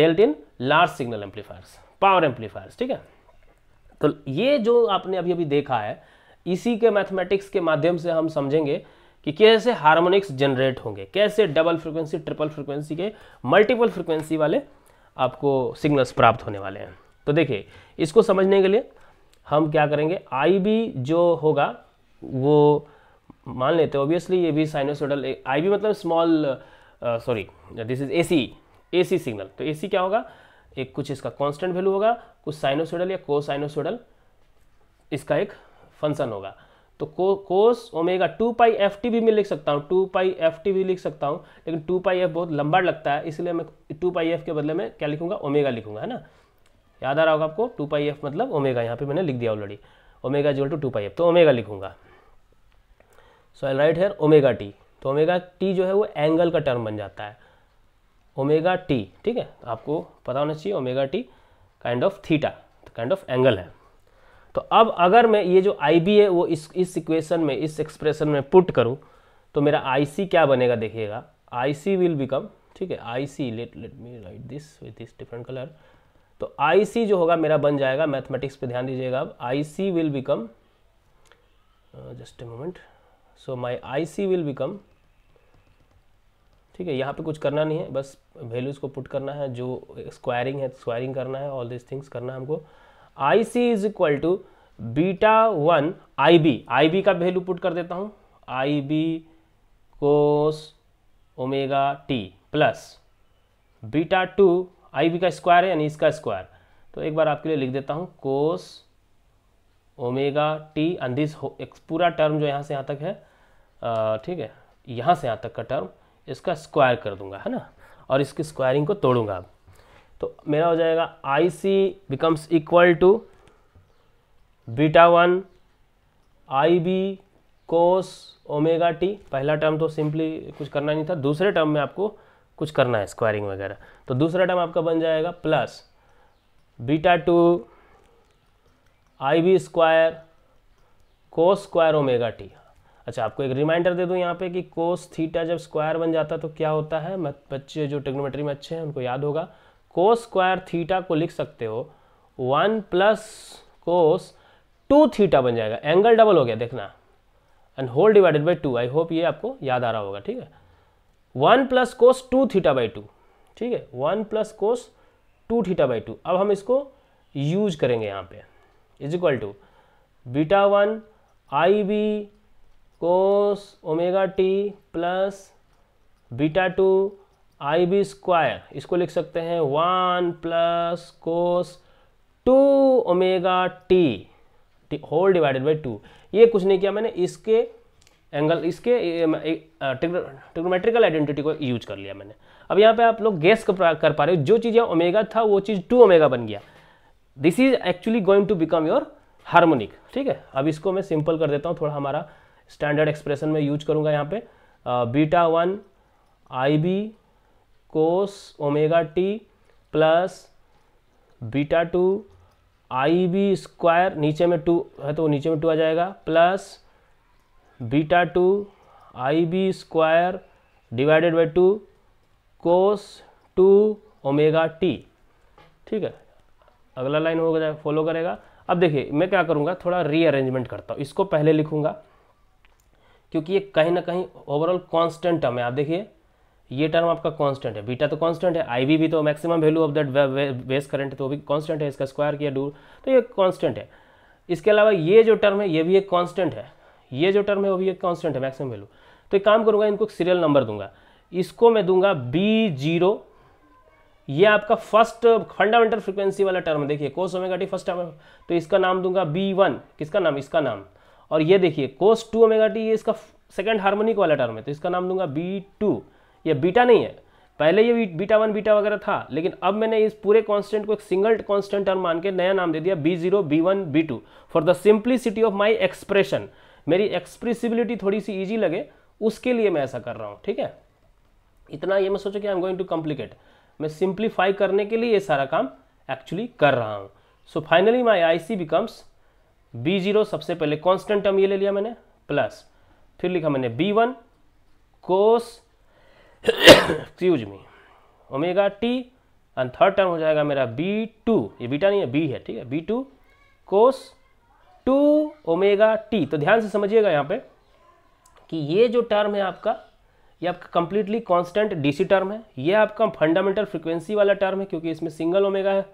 dealt in large signal amplifiers power amplifiers ठीक है तो ये जो आपने अभी अभी देखा है इसी के मैथमेटिक्स के माध्यम से हम समझेंगे कि कैसे हार्मोनिक्स जनरेट होंगे कैसे डबल फ्रिक्वेंसी ट्रिपल फ्रिक्वेंसी के मल्टीपल फ्रिक्वेंसी वाले आपको सिग्नल्स प्राप्त होने वाले हैं तो देखिए इसको समझने के लिए हम क्या करेंगे आई बी जो होगा वो मान लेते हैं ऑब्वियसली ये भी साइनोसोडल आई बी मतलब small sorry this is a C A C signal तो ए सी क्या होगा एक कुछ इसका कांस्टेंट वैल्यू होगा कुछ साइनोसोडल या को साइनोसोडल इसका एक फंक्शन होगा तो को, cos omega two pi F T भी मैं लिख सकता हूँ टू पाई एफ टी भी लिख सकता हूँ लेकिन टू पाई एफ बहुत लंबा लगता है इसलिए मैं टू पाई एफ के बदले में क्या लिखूंगा ओमेगा लिखूंगा है ना याद आ रहा होगा आपको टू पाई एफ मतलब ओमेगा यहाँ पे मैंने लिख दिया already omega equal to two pi F तो ओमेगा लिखूंगा so I write here omega T तो ओमेगा टी जो है वो एंगल का टर्म बन जाता है ओमेगा टी ठीक है आपको पता होना चाहिए omega T kind of theta तो काइंड ऑफ एंगल है तो अब अगर मैं ये जो आई बी है वो इस इस इक्वेशन में इस एक्सप्रेशन में पुट करूँ तो मेरा आई सी क्या बनेगा देखिएगा आई सी विल बिकम ठीक है I C let let me write this with this different colour तो आई सी जो होगा मेरा बन जाएगा मैथमेटिक्स पे ध्यान दीजिएगा अब I C will become just a moment so my I C will become ठीक है यहाँ पे कुछ करना नहीं है बस वैल्यूज़ को पुट करना है जो स्क्वायरिंग है स्क्वायरिंग करना है ऑल दिस थिंग्स करना है हमको I C is equal to beta one I B I B का वैल्यू पुट कर देता हूँ I B cos omega T plus beta two I B का स्क्वायर है यानी इसका स्क्वायर तो एक बार आपके लिए लिख देता हूँ cos omega T and this पूरा टर्म जो यहाँ से यहाँ तक है ठीक है यहाँ से यहाँ तक का टर्म इसका स्क्वायर कर दूंगा है ना और इसकी स्क्वायरिंग को तोड़ूंगा अब तो मेरा हो जाएगा I C becomes equal to beta one I B cos omega T पहला टर्म तो सिंपली कुछ करना नहीं था दूसरे टर्म में आपको कुछ करना है स्क्वायरिंग वगैरह तो दूसरा टर्म आपका बन जाएगा plus beta two I B square cos square omega T अच्छा आपको एक रिमाइंडर दे दूं यहाँ पे कि कोस थीटा जब स्क्वायर बन जाता तो क्या होता है बच्चे जो टेक्नोमेट्री में अच्छे हैं उनको याद होगा कोस स्क्वायर थीटा को लिख सकते हो one plus cos two theta बन जाएगा एंगल डबल हो गया देखना and whole divided by two I hope ये आपको याद आ रहा होगा ठीक है one plus cos two theta by two ठीक है one plus cos two theta by two अब हम इसको यूज करेंगे यहाँ पे is equal to beta one I B cos omega T plus beta two I B square इसको लिख सकते हैं one plus cos two omega T whole divided by two ये कुछ नहीं किया मैंने इसके एंगल इसके ट्रिग्नोमेट्रिकल आइडेंटिटी को यूज कर लिया मैंने अब यहाँ पे आप लोग गैस कर पा रहे हो जो चीज़ यहाँ ओमेगा था वो चीज़ टू ओमेगा बन गया this is actually going to become your harmonic ठीक है अब इसको मैं सिंपल कर देता हूँ थोड़ा हमारा स्टैंडर्ड एक्सप्रेशन में यूज करूँगा यहाँ पे beta one I B cos omega T plus beta two I B square नीचे में टू है तो नीचे में टू आ जाएगा plus beta two I B square divided by two cos two omega T ठीक है अगला लाइन हो जाए फॉलो करेगा अब देखिए मैं क्या करूँगा थोड़ा रीअरेंजमेंट करता हूँ इसको पहले लिखूँगा क्योंकि ये कहीं ना कहीं ओवरऑल कांस्टेंट टर्म है आप देखिए ये टर्म आपका कांस्टेंट है बीटा तो कांस्टेंट है आई भी, भी तो maximum value of that base current तो भी कांस्टेंट है इसका स्क्वायर किया डूर तो ये कांस्टेंट है इसके अलावा ये जो टर्म है ये भी एक कांस्टेंट है ये जो टर्म है वो भी एक कांस्टेंट है मैक्सिमम वैल्यू तो एक काम करूँगा इनको सीरियल नंबर दूंगा इसको मैं दूंगा बी जीरो आपका फर्स्ट फंडामेंटल फ्रिक्वेंसी वाला टर्म देखिए cos omega T first term तो इसका नाम दूंगा बी वन किसका नाम इसका नाम और ये देखिए कोस टू ओमेगा टी ये इसका सेकेंड हार्मोनिक वाला टर्म है तो इसका नाम दूंगा बी टू ये बीटा नहीं है पहले ये बीटा वन बीटा वगैरह था लेकिन अब मैंने इस पूरे कांस्टेंट को एक सिंगल कांस्टेंट टर्म मान के नया नाम दे दिया B zero B one B two for the simplicity of my expression मेरी एक्सप्रेसिबिलिटी थोड़ी सी इजी लगे उसके लिए मैं ऐसा कर रहा हूँ ठीक है इतना ये मैं सोचा कि I am going to complicate मैं सिंप्लीफाई करने के लिए ये सारा काम एक्चुअली कर रहा हूँ so finally my I C becomes B zero सबसे पहले कॉन्स्टेंट टर्म ये ले लिया मैंने प्लस फिर लिखा मैंने B one cos excuse me omega T and third term हो जाएगा मेरा बी टू ये बीटा नहीं है बी है ठीक है B two cos two omega T तो ध्यान से समझिएगा यहाँ पे कि ये जो टर्म है आपका ये आपका कंप्लीटली कांस्टेंट डीसी टर्म है ये आपका फंडामेंटल फ्रीक्वेंसी वाला टर्म है क्योंकि इसमें सिंगल ओमेगा है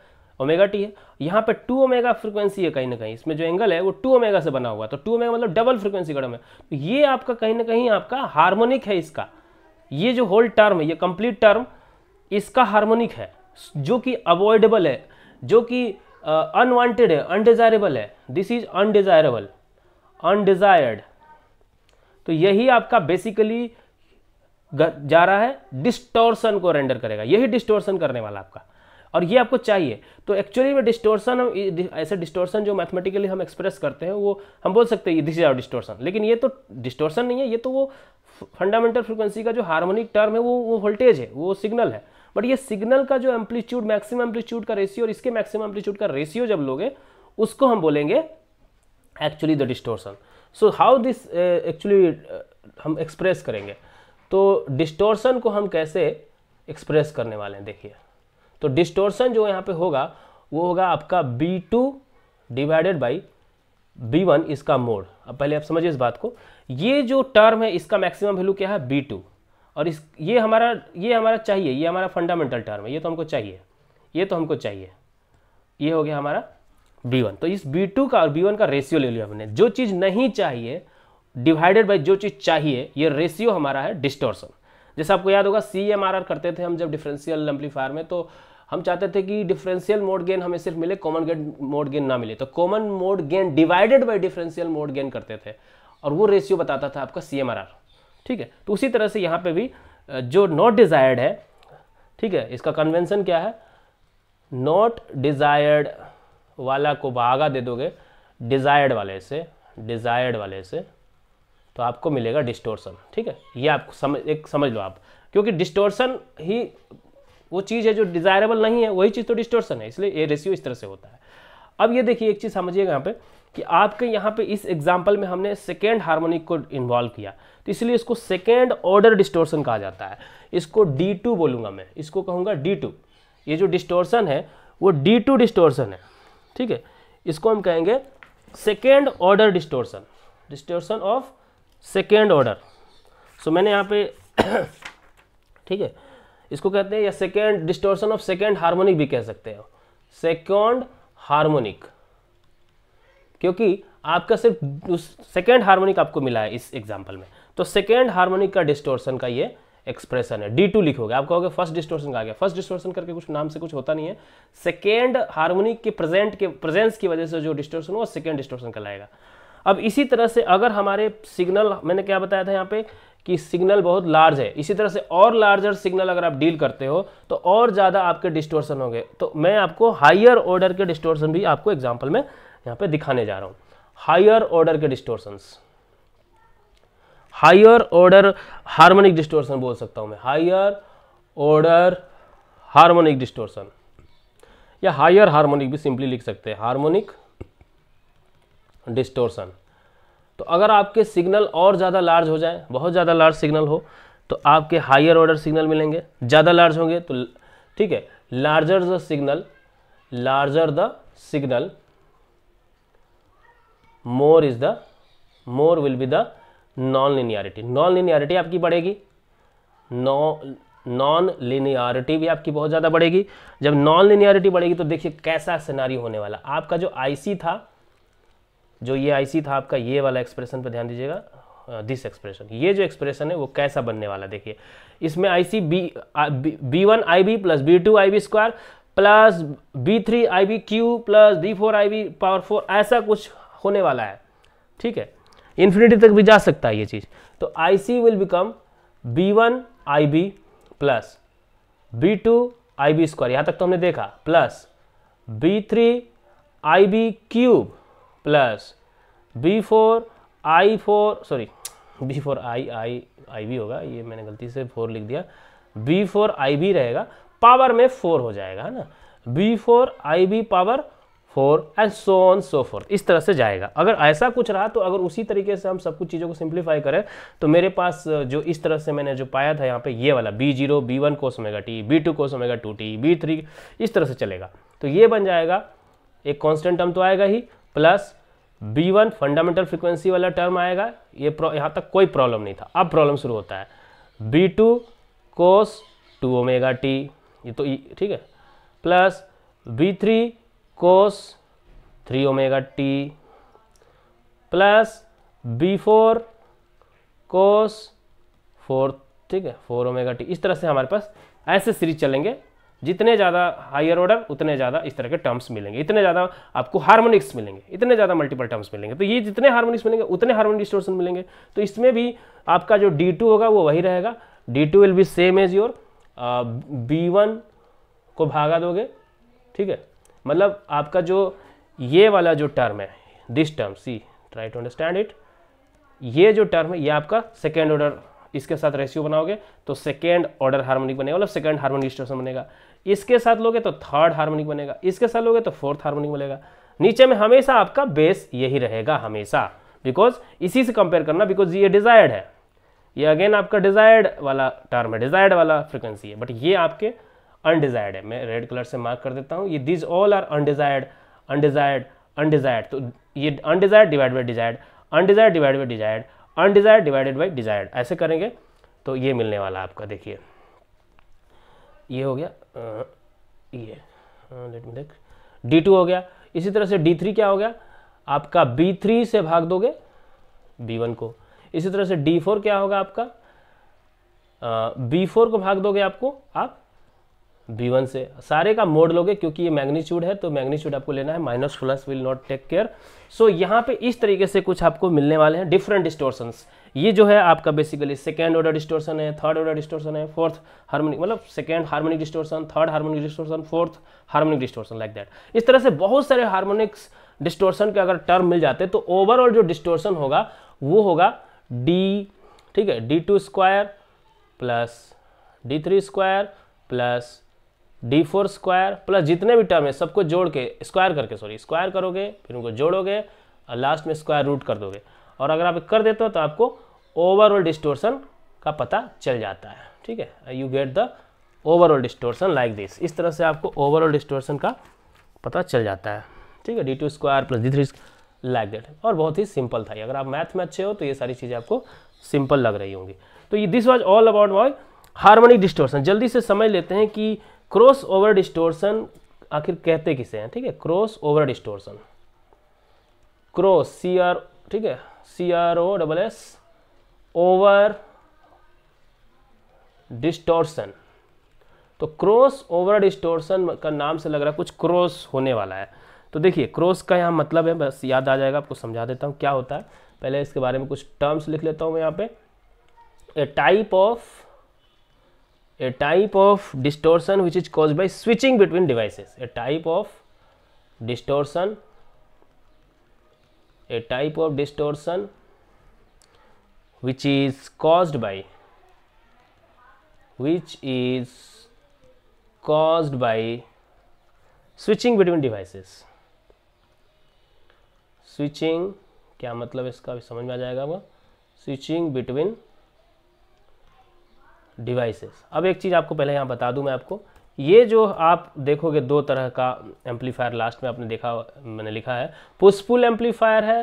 ओमेगा टी है यहाँ पे टू ओमेगा फ्रीक्वेंसी है कहीं ना कहीं इसमें जो एंगल है वो टू ओमेगा से बना हुआ है तो टू ओमेगा मतलब डबल फ्रिक्वेंसी का टर्म है तो ये आपका कहीं ना कहीं आपका हार्मोनिक है इसका ये जो होल टर्म ये कंप्लीट टर्म इसका हार्मोनिक है जो कि अवॉइडेबल है जो कि अनवांटेड है अनडिजायरेबल है दिस इज अनडिजायरेबल अनडिजायर्ड तो यही आपका बेसिकली जा रहा है डिस्टोर्सन को रेंडर करेगा यही डिस्टोर्सन करने वाला आपका और ये आपको चाहिए तो एक्चुअली में डिस्टोर्सन ऐसे डिस्टोर्सन जो मैथमेटिकली हम एक्सप्रेस करते हैं वो हम बोल सकते हैं दिस इज आवर डिस्टोर्सन लेकिन ये तो डिस्टोर्सन नहीं है ये तो वो फंडामेंटल फ्रिक्वेंसी का जो हार्मोनिक टर्म है वो वो वोल्टेज है वो सिग्नल है बट ये सिग्नल का जो एम्पलीट्यूड मैक्सिमम एम्पलीट्यूड का रेशियो और इसके मैक्सिमम एम्पलीट्यूड का रेशियो जब लोगे उसको हम बोलेंगे actually the distortion so how this actually हम एक्सप्रेस करेंगे तो डिस्टोर्सन को हम कैसे एक्सप्रेस करने वाले हैं देखिए तो डिस्टोर्सन जो यहाँ पे होगा वो होगा आपका B two divided by B इसका मोड अब पहले आप समझिए इस बात को ये जो टर्म है इसका मैक्सिमम वैल्यू क्या है बी टू और इस ये हमारा ये हमारा चाहिए ये हमारा फंडामेंटल टर्म है ये तो हमको चाहिए ये तो हमको चाहिए ये हो गया हमारा बी वन तो इस बी टू का और बी वन का रेशियो ले लिया हमने जो चीज़ नहीं चाहिए डिवाइडेड बाई जो चीज़ चाहिए ये रेशियो हमारा है डिस्टोर्सन जैसे आपको याद होगा सी एम आर आर करते थे हम जब डिफरेंशियल एम्पलीफायर में तो हम चाहते थे कि डिफरेंशियल मोड गेन हमें सिर्फ मिले कॉमन गेन मोड गेन ना मिले तो common mode gain divided by differential mode gain करते थे और वो रेशियो बताता था आपका सी ठीक है तो उसी तरह से यहाँ पे भी जो नॉट डिज़ायर्ड है ठीक है इसका कन्वेंसन क्या है नॉट डिज़ायर्ड वाला को भागा दे दोगे डिज़ायर्ड वाले से डिज़ायर्ड वाले से तो आपको मिलेगा डिस्टोर्सन ठीक है ये आपको समझ एक समझ लो आप क्योंकि डिस्टोर्सन ही वो चीज़ है जो डिज़ायरेबल नहीं है वही चीज़ तो डिस्टोर्सन है इसलिए ये रेशियो इस तरह से होता है अब ये देखिए एक चीज़ समझिएगा यहाँ पर कि आपके यहाँ पे इस एग्जाम्पल में हमने सेकेंड हार्मोनिक को इन्वॉल्व किया तो इसलिए इसको सेकेंड ऑर्डर डिस्टोर्सन कहा जाता है इसको डी टू बोलूँगा मैं इसको कहूँगा डी टू ये जो डिस्टोर्सन है वो डी टू डिस्टोर्सन है ठीक है इसको हम कहेंगे second order distortion distortion of second order so मैंने यहाँ पे ठीक है इसको कहते हैं या second distortion of second harmonic भी कह सकते हो सेकेंड हारमोनिक क्योंकि आपका सिर्फ उस सेकेंड हार्मोनिक आपको मिला है इस एग्जाम्पल में तो सेकेंड हार्मोनिक का डिस्टोर्सन का ये एक्सप्रेशन है डी टू लिखोगे आप कहोगे फर्स्ट डिस्टोर्सन का आ गया फर्स्ट डिस्टोर्सन करके कुछ नाम से कुछ होता नहीं है सेकेंड हार्मोनिक के प्रेजेंट के प्रेजेंस की वजह से जो डिस्टोर्सन हो सेकेंड डिस्टोर्सन कहलाएगा अब इसी तरह से अगर हमारे सिग्नल मैंने क्या बताया था यहाँ पे कि सिग्नल बहुत लार्ज है इसी तरह से और लार्जर सिग्नल अगर आप डील करते हो तो और ज़्यादा आपके डिस्टोर्सन होंगे तो मैं आपको हायर ऑर्डर के डिस्टोर्सन भी आपको एग्जाम्पल में यहां पे दिखाने जा रहा हूं हायर ऑर्डर के distortions higher order harmonic distortion बोल सकता हूं मैं हायर ऑर्डर हार्मोनिक डिस्टोर्सन या हायर हार्मोनिक भी सिंपली लिख सकते हैं हार्मोनिक डिस्टोर्सन तो अगर आपके सिग्नल और ज़्यादा लार्ज हो जाए बहुत ज़्यादा लार्ज सिग्नल हो तो आपके हायर ऑर्डर सिग्नल मिलेंगे ज़्यादा लार्ज होंगे तो ठीक है larger the signal larger the signal more is the more will be the non linearity non linearity आपकी बढ़ेगी नॉन लिनियरिटी भी आपकी बहुत ज़्यादा बढ़ेगी जब नॉन लिनियरिटी बढ़ेगी तो देखिए कैसा सिनारी होने वाला आपका जो आईसी था जो ये आईसी था आपका ये वाला एक्सप्रेशन पर ध्यान दीजिएगा दिस एक्सप्रेशन ये जो एक्सप्रेशन है वो कैसा बनने वाला देखिए इसमें IC B B one I B plus B two I B square plus B three I B cube plus B four I B power four ऐसा कुछ होने वाला है ठीक है इन्फिनिटी तक भी जा सकता है ये चीज़ तो I C will become B one I B plus B two I B square यहाँ तक तो हमने देखा plus B three I B cube plus B four I four sorry B four I I I B होगा ये मैंने गलती से फोर लिख दिया बी फोर आई बी रहेगा पावर में फोर हो जाएगा है ना B four I B power four and so on so four इस तरह से जाएगा अगर ऐसा कुछ रहा तो अगर उसी तरीके से हम सब कुछ चीज़ों को सिंप्लीफाई करें तो मेरे पास जो इस तरह से मैंने जो पाया था यहाँ पे ये वाला B zero B one cos omega T B two cos omega two T B three इस तरह से चलेगा तो ये बन जाएगा एक कॉन्स्टेंट टर्म तो आएगा ही plus B one fundamental frequency वाला टर्म आएगा ये यहाँ तक कोई प्रॉब्लम नहीं था अब प्रॉब्लम शुरू होता है B two cos two omega T ये तो ठीक है plus B three cos three omega T plus B four cos four ठीक है फोर ओमेगा टी इस तरह से हमारे पास ऐसे सीरीज चलेंगे जितने ज़्यादा हायर ऑर्डर उतने ज़्यादा इस तरह के टर्म्स मिलेंगे इतने ज़्यादा आपको हार्मोनिक्स मिलेंगे इतने ज़्यादा मल्टीपल टर्म्स मिलेंगे तो ये जितने हार्मोनिक्स मिलेंगे उतने हार्मोनिक डिस्टोर्सन मिलेंगे तो इसमें भी आपका जो डी टू होगा वो वही रहेगा D two will be same as your B one को भागा दोगे ठीक है मतलब आपका जो ये वाला जो टर्म है this term see try to understand it ये जो टर्म है ये आपका सेकेंड ऑर्डर इसके साथ रेशियो बनाओगे तो सेकेंड ऑर्डर हार्मोनिक बनेगा मतलब सेकेंड हार्मोनिक स्टेशन बनेगा इसके साथ लोगे तो थर्ड हार्मोनिक बनेगा इसके साथ लोगे तो फोर्थ हार्मोनिक बनेगा नीचे में हमेशा आपका बेस यही रहेगा हमेशा बिकॉज इसी से कंपेयर करना बिकॉज ये डिजायर्ड है ये अगेन आपका डिजायर्ड वाला टर्म है डिजायर्ड वाला फ्रिक्वेंसी है बट ये आपके अनडिजायर्ड है मैं रेड कलर से मार्क कर देता हूँ ये these all are undesired undesired undesired तो ये undesired divide by desired undesired divide by desired undesired divided by desired ऐसे करेंगे तो ये मिलने वाला आपका देखिए ये हो गया ये लेट मी देख डी हो गया इसी तरह से D3 क्या हो गया आपका B3 से भाग दोगे B1 को इसी तरह से D4 क्या होगा आपका आ, B4 को भाग दोगे आपको आप बी वन से सारे का मोड लोगे क्योंकि ये मैग्नीच्यूड है तो मैग्नीच्यूड आपको लेना है minus plus will not take care so यहाँ पे इस तरीके से कुछ आपको मिलने वाले हैं डिफरेंट डिस्टोर्सन ये जो है आपका बेसिकली सेकेंड ऑर्डर डिस्टोर्सन है थर्ड ऑर्डर डिस्टोर्सन है फोर्थ हार्मोनिक मतलब second harmonic distortion third harmonic distortion fourth harmonic distortion like that इस तरह से बहुत सारे हार्मोनिक्स डिस्टोर्सन के अगर टर्म मिल जाते तो ओवरऑल जो डिस्टोर्सन होगा वो होगा डी ठीक है D two square plus D three square plus D four square plus जितने भी टर्म है सबको जोड़ के स्क्वायर करके सॉरी स्क्वायर करोगे फिर उनको जोड़ोगे और लास्ट में स्क्वायर रूट कर दोगे और अगर आप कर देते हो तो आपको ओवरऑल डिस्टोर्सन का पता चल जाता है ठीक है you get the overall distortion like this इस तरह से आपको ओवरऑल डिस्टोर्सन का पता चल जाता है ठीक है D two square plus D three like that और बहुत ही सिंपल था अगर आप मैथ में अच्छे हो तो ये सारी चीज़ें आपको सिंपल लग रही होंगी तो ये this was all about why harmonic distortion जल्दी से समझ लेते हैं कि क्रॉस ओवर डिस्टोर्सन आखिर कहते किसे हैं ठीक है crossover distortion cross C R ठीक है C R O double S over distortion तो क्रॉस ओवर डिस्टोर्सन का नाम से लग रहा है कुछ क्रॉस होने वाला है तो देखिए क्रॉस का यहाँ मतलब है बस याद आ जाएगा आपको समझा देता हूँ क्या होता है पहले इसके बारे में कुछ टर्म्स लिख लेता हूँ मैं यहाँ पे a type of a type of distortion which is caused by switching between devices a type of distortion a type of distortion which is caused by which is caused by switching between devices switching क्या मतलब इसका भी समझ में आ जाएगा वो switching between devices अब एक चीज़ आपको पहले यहाँ बता दूँ मैं आपको ये जो आप देखोगे दो तरह का एम्पलीफायर लास्ट में आपने देखा मैंने लिखा है पुशपुल एम्पलीफायर है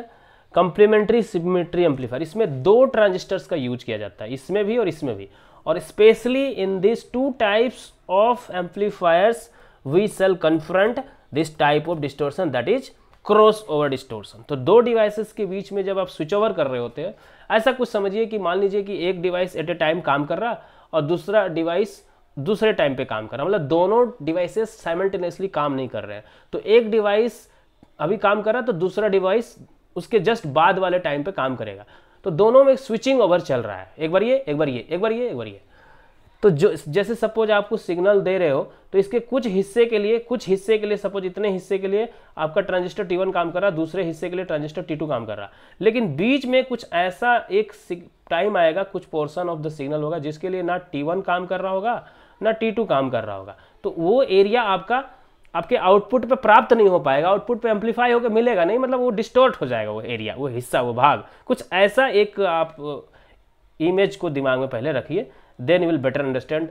कंप्लीमेंट्री सिमेट्री एम्पलीफायर इसमें दो ट्रांजिस्टर्स का यूज किया जाता है इसमें भी और इसमें भी और specially in this two types of amplifiers we shall confront this type of distortion that is crossover distortion तो दो डिवाइसेस के बीच में जब आप स्विच ओवर कर रहे होते हैं ऐसा कुछ समझिए कि मान लीजिए कि एक डिवाइस एट ए टाइम काम कर रहा और दूसरा डिवाइस दूसरे टाइम पे काम कर रहा मतलब दोनों डिवाइसेस साइमल्टेनियसली काम नहीं कर रहे हैं तो एक डिवाइस अभी काम कर रहा तो दूसरा डिवाइस उसके जस्ट बाद वाले टाइम पे काम करेगा तो दोनों में स्विचिंग ओवर चल रहा है एक बार ये एक बार ये एक बार ये एक बार ये तो जो जैसे सपोज आपको सिग्नल दे रहे हो तो इसके कुछ हिस्से के लिए कुछ हिस्से के लिए सपोज इतने हिस्से के लिए आपका ट्रांजिस्टर T1 काम कर रहा दूसरे हिस्से के लिए ट्रांजिस्टर T2 काम कर रहा लेकिन बीच में कुछ ऐसा एक टाइम आएगा कुछ पोर्सन ऑफ द सिग्नल होगा जिसके लिए ना T1 काम कर रहा होगा ना T2 काम कर रहा होगा तो वो एरिया आपका आपके आउटपुट पर प्राप्त नहीं हो पाएगा आउटपुट पर एम्पलीफाई होकर मिलेगा नहीं मतलब वो डिस्टोर्ट हो जाएगा वो एरिया वो हिस्सा वो भाग कुछ ऐसा एक आप इमेज uh, को दिमाग में पहले रखिए then you will better understand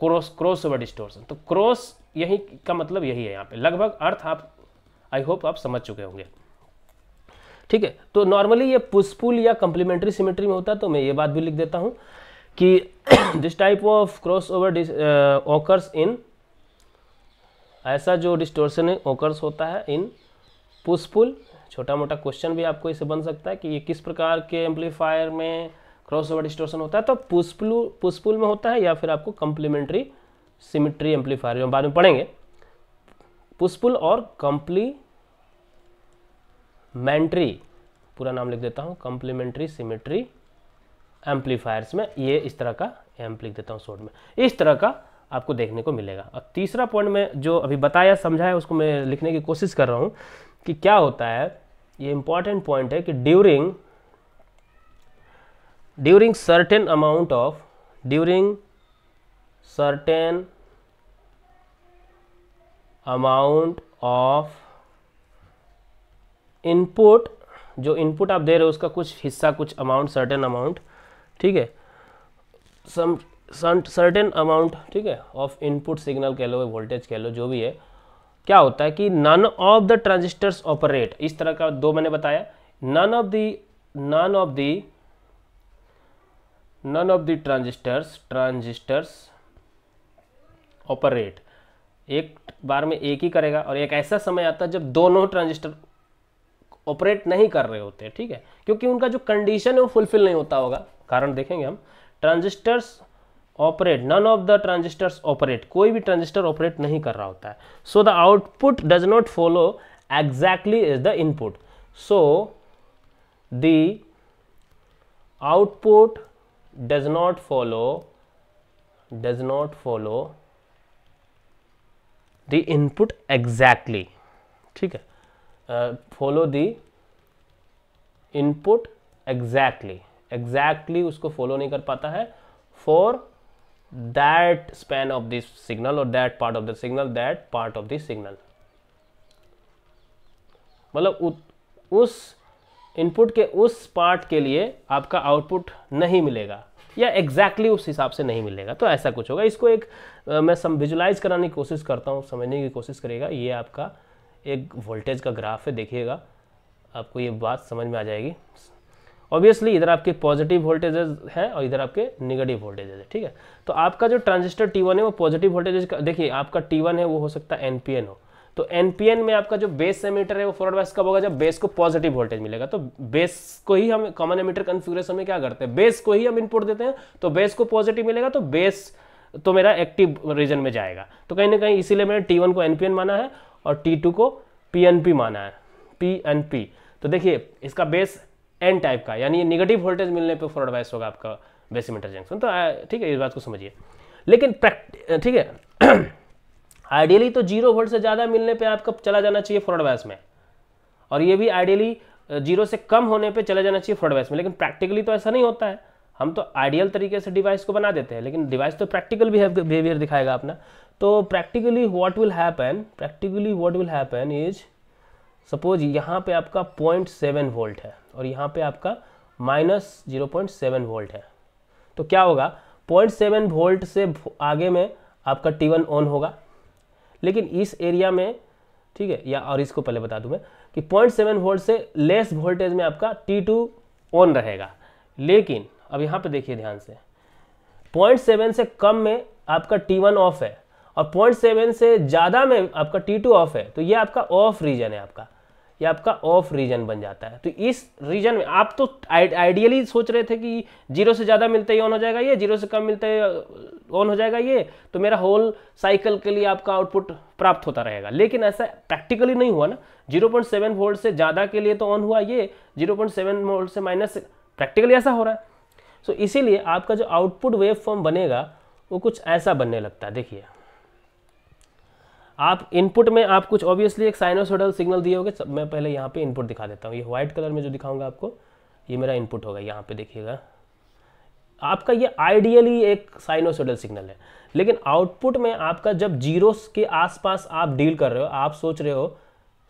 cross crossover distortion तो क्रॉस यही का मतलब यही है यहाँ पे लगभग अर्थ आप आई होप आप समझ चुके होंगे ठीक है तो नॉर्मली ये पुष्पुल या कंप्लीमेंट्री सिमेट्री में होता है तो मैं ये बात भी लिख देता हूँ कि this type of crossover occurs in ऐसा जो डिस्टोर्सन है ओकर्स होता है इन पुष्पुल छोटा मोटा क्वेश्चन भी आपको इसे बन सकता है कि ये किस प्रकार के एम्पलीफायर में क्रॉस ओवर डिस्टोर्शन होता है तो पुष्पलू पुष्पुल में होता है या फिर आपको कंप्लीमेंट्री सिमिट्री एम्पलीफायर जो हम बाद में पढ़ेंगे पुष्पुल और कंप्लीमेंट्री पूरा नाम लिख देता हूँ कंप्लीमेंट्री सिमिट्री एम्पलीफायर्स में ये इस तरह का एम्प लिख देता हूँ शोर्ट में इस तरह का आपको देखने को मिलेगा अब तीसरा पॉइंट में जो अभी बताया समझाया उसको मैं लिखने की कोशिश कर रहा हूँ कि क्या होता है ये इंपॉर्टेंट पॉइंट है कि during during certain amount of during certain amount of input जो इनपुट आप दे रहे हो उसका कुछ हिस्सा कुछ अमाउंट सर्टेन अमाउंट ठीक है सम सर्टेन अमाउंट ठीक है ऑफ इनपुट सिग्नल कह लो वोल्टेज कह लो जो भी है क्या होता है कि none of the transistors operate इस तरह का दो मैंने बताया none of the none of the none of the transistors transistors operate एक बार में एक ही करेगा और एक ऐसा समय आता है जब दोनों ट्रांजिस्टर ऑपरेट नहीं कर रहे होते ठीक है क्योंकि उनका जो कंडीशन है वो फुलफिल नहीं होता होगा कारण देखेंगे हम transistors operate none of the transistors operate कोई भी ट्रांजिस्टर ऑपरेट नहीं कर रहा होता है so the output does not follow exactly is the input so the output does not follow does not follow the input exactly ठीक है follow the input exactly exactly उसको फॉलो नहीं कर पाता है for that span of this signal और that part of the signal that part of the signal मतलब उस इनपुट के उस पार्ट के लिए आपका आउटपुट नहीं मिलेगा या एग्जैक्टली exactly उस हिसाब से नहीं मिलेगा तो ऐसा कुछ होगा इसको एक आ, मैं सम विजुलाइज कराने की कोशिश करता हूँ समझने की कोशिश करेगा ये आपका एक वोल्टेज का ग्राफ है देखिएगा आपको ये बात समझ में आ जाएगी ऑब्वियसली इधर आपके पॉजिटिव वोल्टेजेज हैं और इधर आपके निगेटिव वोल्टेजेज है ठीक है तो आपका जो ट्रांजिस्टर टी है वो पॉजिटिव वोल्टेजेज का देखिए आपका टी है वो हो सकता है एन हो तो एनपीएन में आपका जो बेस एमीटर है वो फॉरवर्ड बायस कब होगा जब बेस को पॉजिटिव वोल्टेज मिलेगा तो बेस को ही हम कॉमन एमीटर कन्फिग्रेशन में क्या करते हैं बेस को ही हम इनपुट देते हैं तो बेस को पॉजिटिव मिलेगा तो बेस तो मेरा एक्टिव रीजन में जाएगा तो कहीं ना कहीं इसीलिए मैंने टी को एनपीएन माना है और टी को पी माना है पी तो देखिए इसका बेस एन टाइप का यानी निगेटिव वोल्टेज मिलने पर फॉरवर्ड बायस होगा आपका बेसिमीटर जंक्शन तो ठीक है इस बात को समझिए लेकिन ठीक है आइडियली तो जीरो वोल्ट से ज़्यादा मिलने पे आपको चला जाना चाहिए फ्रॉड बायस में और ये भी आइडियली जीरो से कम होने पे चला जाना चाहिए फ्रॉड बायस में लेकिन प्रैक्टिकली तो ऐसा नहीं होता है हम तो आइडियल तरीके से डिवाइस को बना देते हैं लेकिन डिवाइस तो प्रैक्टिकल बिहेवियर दिखाएगा अपना तो practically what will happen practically what will happen is suppose यहाँ पे आपका पॉइंट सेवन वोल्ट है और यहाँ पे आपका minus zero point seven volt है तो क्या होगा पॉइंट सेवन वोल्ट से आगे में आपका टी ऑन होगा लेकिन इस एरिया में ठीक है या और इसको पहले बता दूं मैं कि 0.7 वोल्ट से लेस वोल्टेज में आपका T2 ऑन रहेगा लेकिन अब यहाँ पे देखिए ध्यान से 0.7 से कम में आपका T1 ऑफ है और 0.7 से ज़्यादा में आपका T2 ऑफ है तो ये आपका ऑफ रीजन है आपका ये आपका ऑफ रीजन बन जाता है तो इस रीजन में आप तो आइडियली सोच रहे थे कि जीरो से ज़्यादा मिलते ही ऑन हो जाएगा ये जीरो से कम मिलते ऑन uh, हो जाएगा ये तो मेरा होल साइकिल के लिए आपका आउटपुट प्राप्त होता रहेगा लेकिन ऐसा प्रैक्टिकली नहीं हुआ ना 0.7 वोल्ट से ज़्यादा के लिए तो ऑन हुआ ये 0.7 वोल्ट से माइनस प्रैक्टिकली ऐसा हो रहा है सो so, इसीलिए आपका जो आउटपुट वेव फॉर्म बनेगा वो कुछ ऐसा बनने लगता है देखिए आप इनपुट में आप कुछ ऑब्वियसली एक साइनोसोडल सिग्नल दिए होंगे मैं पहले यहाँ पे इनपुट दिखा देता हूँ ये व्हाइट कलर में जो दिखाऊंगा आपको ये मेरा इनपुट होगा यहाँ पे देखिएगा आपका ये आइडियली एक साइनोसोडल सिग्नल है लेकिन आउटपुट में आपका जब जीरो के आसपास आप डील कर रहे हो आप सोच रहे हो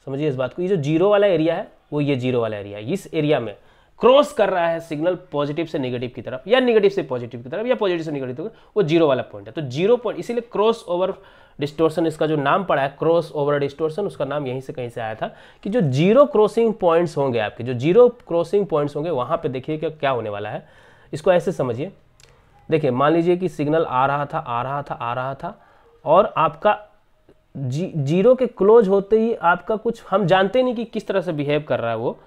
समझिए इस बात को ये जो जीरो वाला एरिया है वो ये जीरो वाला एरिया है इस एरिया में क्रॉस कर रहा है सिग्नल पॉजिटिव से नेगेटिव की तरफ या नेगेटिव से पॉजिटिव की तरफ या पॉजिटिव से नेगेटिव वो जीरो वाला पॉइंट है तो जीरो पॉइंट इसीलिए क्रॉस ओवर डिस्टोर्सन इसका जो नाम पड़ा है क्रॉस ओवर डिस्टोर्सन उसका नाम यहीं से कहीं से आया था कि जो जीरो क्रॉसिंग पॉइंट्स होंगे आपके जो जीरो क्रॉसिंग पॉइंट्स होंगे वहाँ पर देखिए क्या क्या होने वाला है इसको ऐसे समझिए देखिए मान लीजिए कि सिग्नल आ रहा था आ रहा था आ रहा था और आपका जी जीरो के क्लोज होते ही आपका कुछ हम जानते नहीं कि किस तरह से बिहेव कर रहा है वो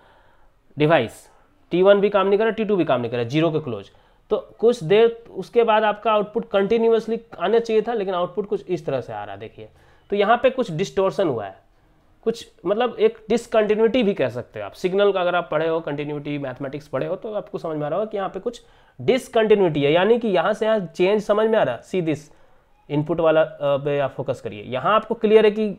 डिवाइस टी वन भी काम नहीं कर रहा टी टू भी काम नहीं कर रहा जीरो के क्लोज तो कुछ देर उसके बाद आपका आउटपुट कंटिन्यूसली आना चाहिए था लेकिन आउटपुट कुछ इस तरह से आ रहा है देखिए तो यहाँ पे कुछ डिस्टोर्सन हुआ है कुछ मतलब एक डिसकंटिन्यूटी भी कह सकते हो आप सिग्नल का अगर आप पढ़े हो कंटिन्यूटी मैथमेटिक्स पढ़े हो तो आपको समझ में आ रहा होगा कि यहाँ पे कुछ डिसकंटिन्यूटी है यानी कि यहाँ से यहाँ चेंज समझ में आ रहा सी दिस इनपुट वाला पे आप फोकस करिए यहाँ आपको क्लियर है कि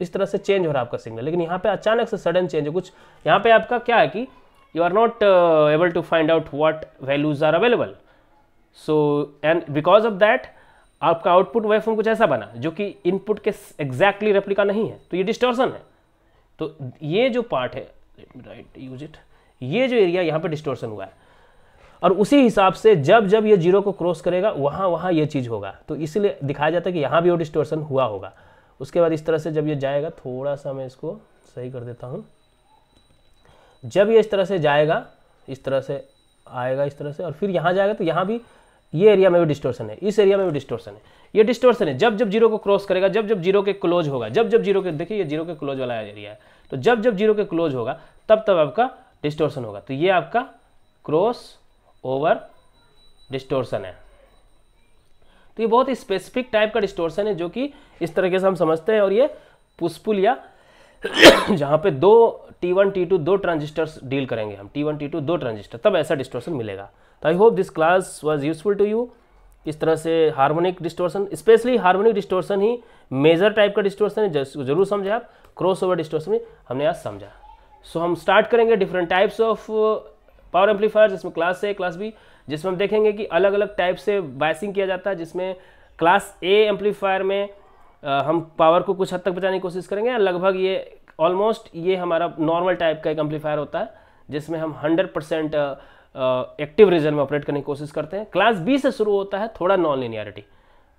इस तरह से चेंज हो रहा है आपका सिग्नल लेकिन यहाँ पे अचानक से सडन चेंज है कुछ यहाँ पे आपका क्या है कि you are not uh, able to find out what values are available so and because of that आपका आउटपुट वेवफॉर्म कुछ ऐसा बना जो कि इनपुट के एग्जैक्टली रेप्लिका नहीं है तो ये डिस्टॉर्सन है तो ये जो पार्ट है राइट यूज इट ये जो एरिया यहाँ पे डिस्टॉर्सन हुआ है और उसी हिसाब से जब जब ये जीरो को क्रॉस करेगा वहाँ वहाँ ये चीज़ होगा तो इसीलिए दिखाया जाता है कि यहाँ भी वो डिस्टॉर्सन हुआ होगा उसके बाद इस तरह से जब ये जाएगा थोड़ा सा मैं इसको सही कर देता हूँ जब ये इस तरह से जाएगा इस तरह से आएगा इस तरह से और फिर यहाँ जाएगा तो यहाँ भी ये एरिया में भी डिस्टोर्सन है इस एरिया में भी डिस्टोर्सन है ये डिस्टोर्सन है जब जब जीरो को क्रॉस करेगा जब जब जीरो के क्लोज होगा जब जब जीरो के देखिए ये जीरो के क्लोज वाला एरिया है तो जब जब जीरो के क्लोज होगा तब तब आपका डिस्टोर्सन होगा तो ये आपका क्रॉस ओवर डिस्टोर्सन है तो ये बहुत ही स्पेसिफिक टाइप का डिस्टोर्सन है जो कि इस तरीके से हम समझते हैं और ये पुष्पुल या जहाँ पे दो टी वन टी टू दो ट्रांजिस्टर्स डील करेंगे हम टी वन टी टू दो ट्रांजिस्टर तब ऐसा डिस्टोर्सन मिलेगा तो I hope this class was useful to you इस तरह से harmonic distortion specially harmonic distortion ही मेजर टाइप का डिस्टोर्सन है जरूर समझे आप क्रॉस ओवर डिस्टोर्सन हमने आज समझा सो so, हम स्टार्ट करेंगे different types of power amplifier जिसमें क्लास ए क्लास बी जिसमें हम देखेंगे कि अलग अलग टाइप से बायसिंग किया जाता है जिसमें क्लास ए एम्पलीफायर में हम पावर को कुछ हद तक बचाने की कोशिश करेंगे लगभग ये ऑलमोस्ट ये हमारा नॉर्मल टाइप का एक एम्पलीफायर होता है जिसमें हम 100 परसेंट एक्टिव रीजन में ऑपरेट करने की कोशिश करते हैं क्लास बी से शुरू होता है थोड़ा नॉन लिनियरिटी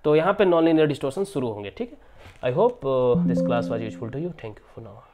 तो यहाँ पे नॉन लिनियर डिस्टोशन शुरू होंगे ठीक है I hope this class was useful to you thank you for now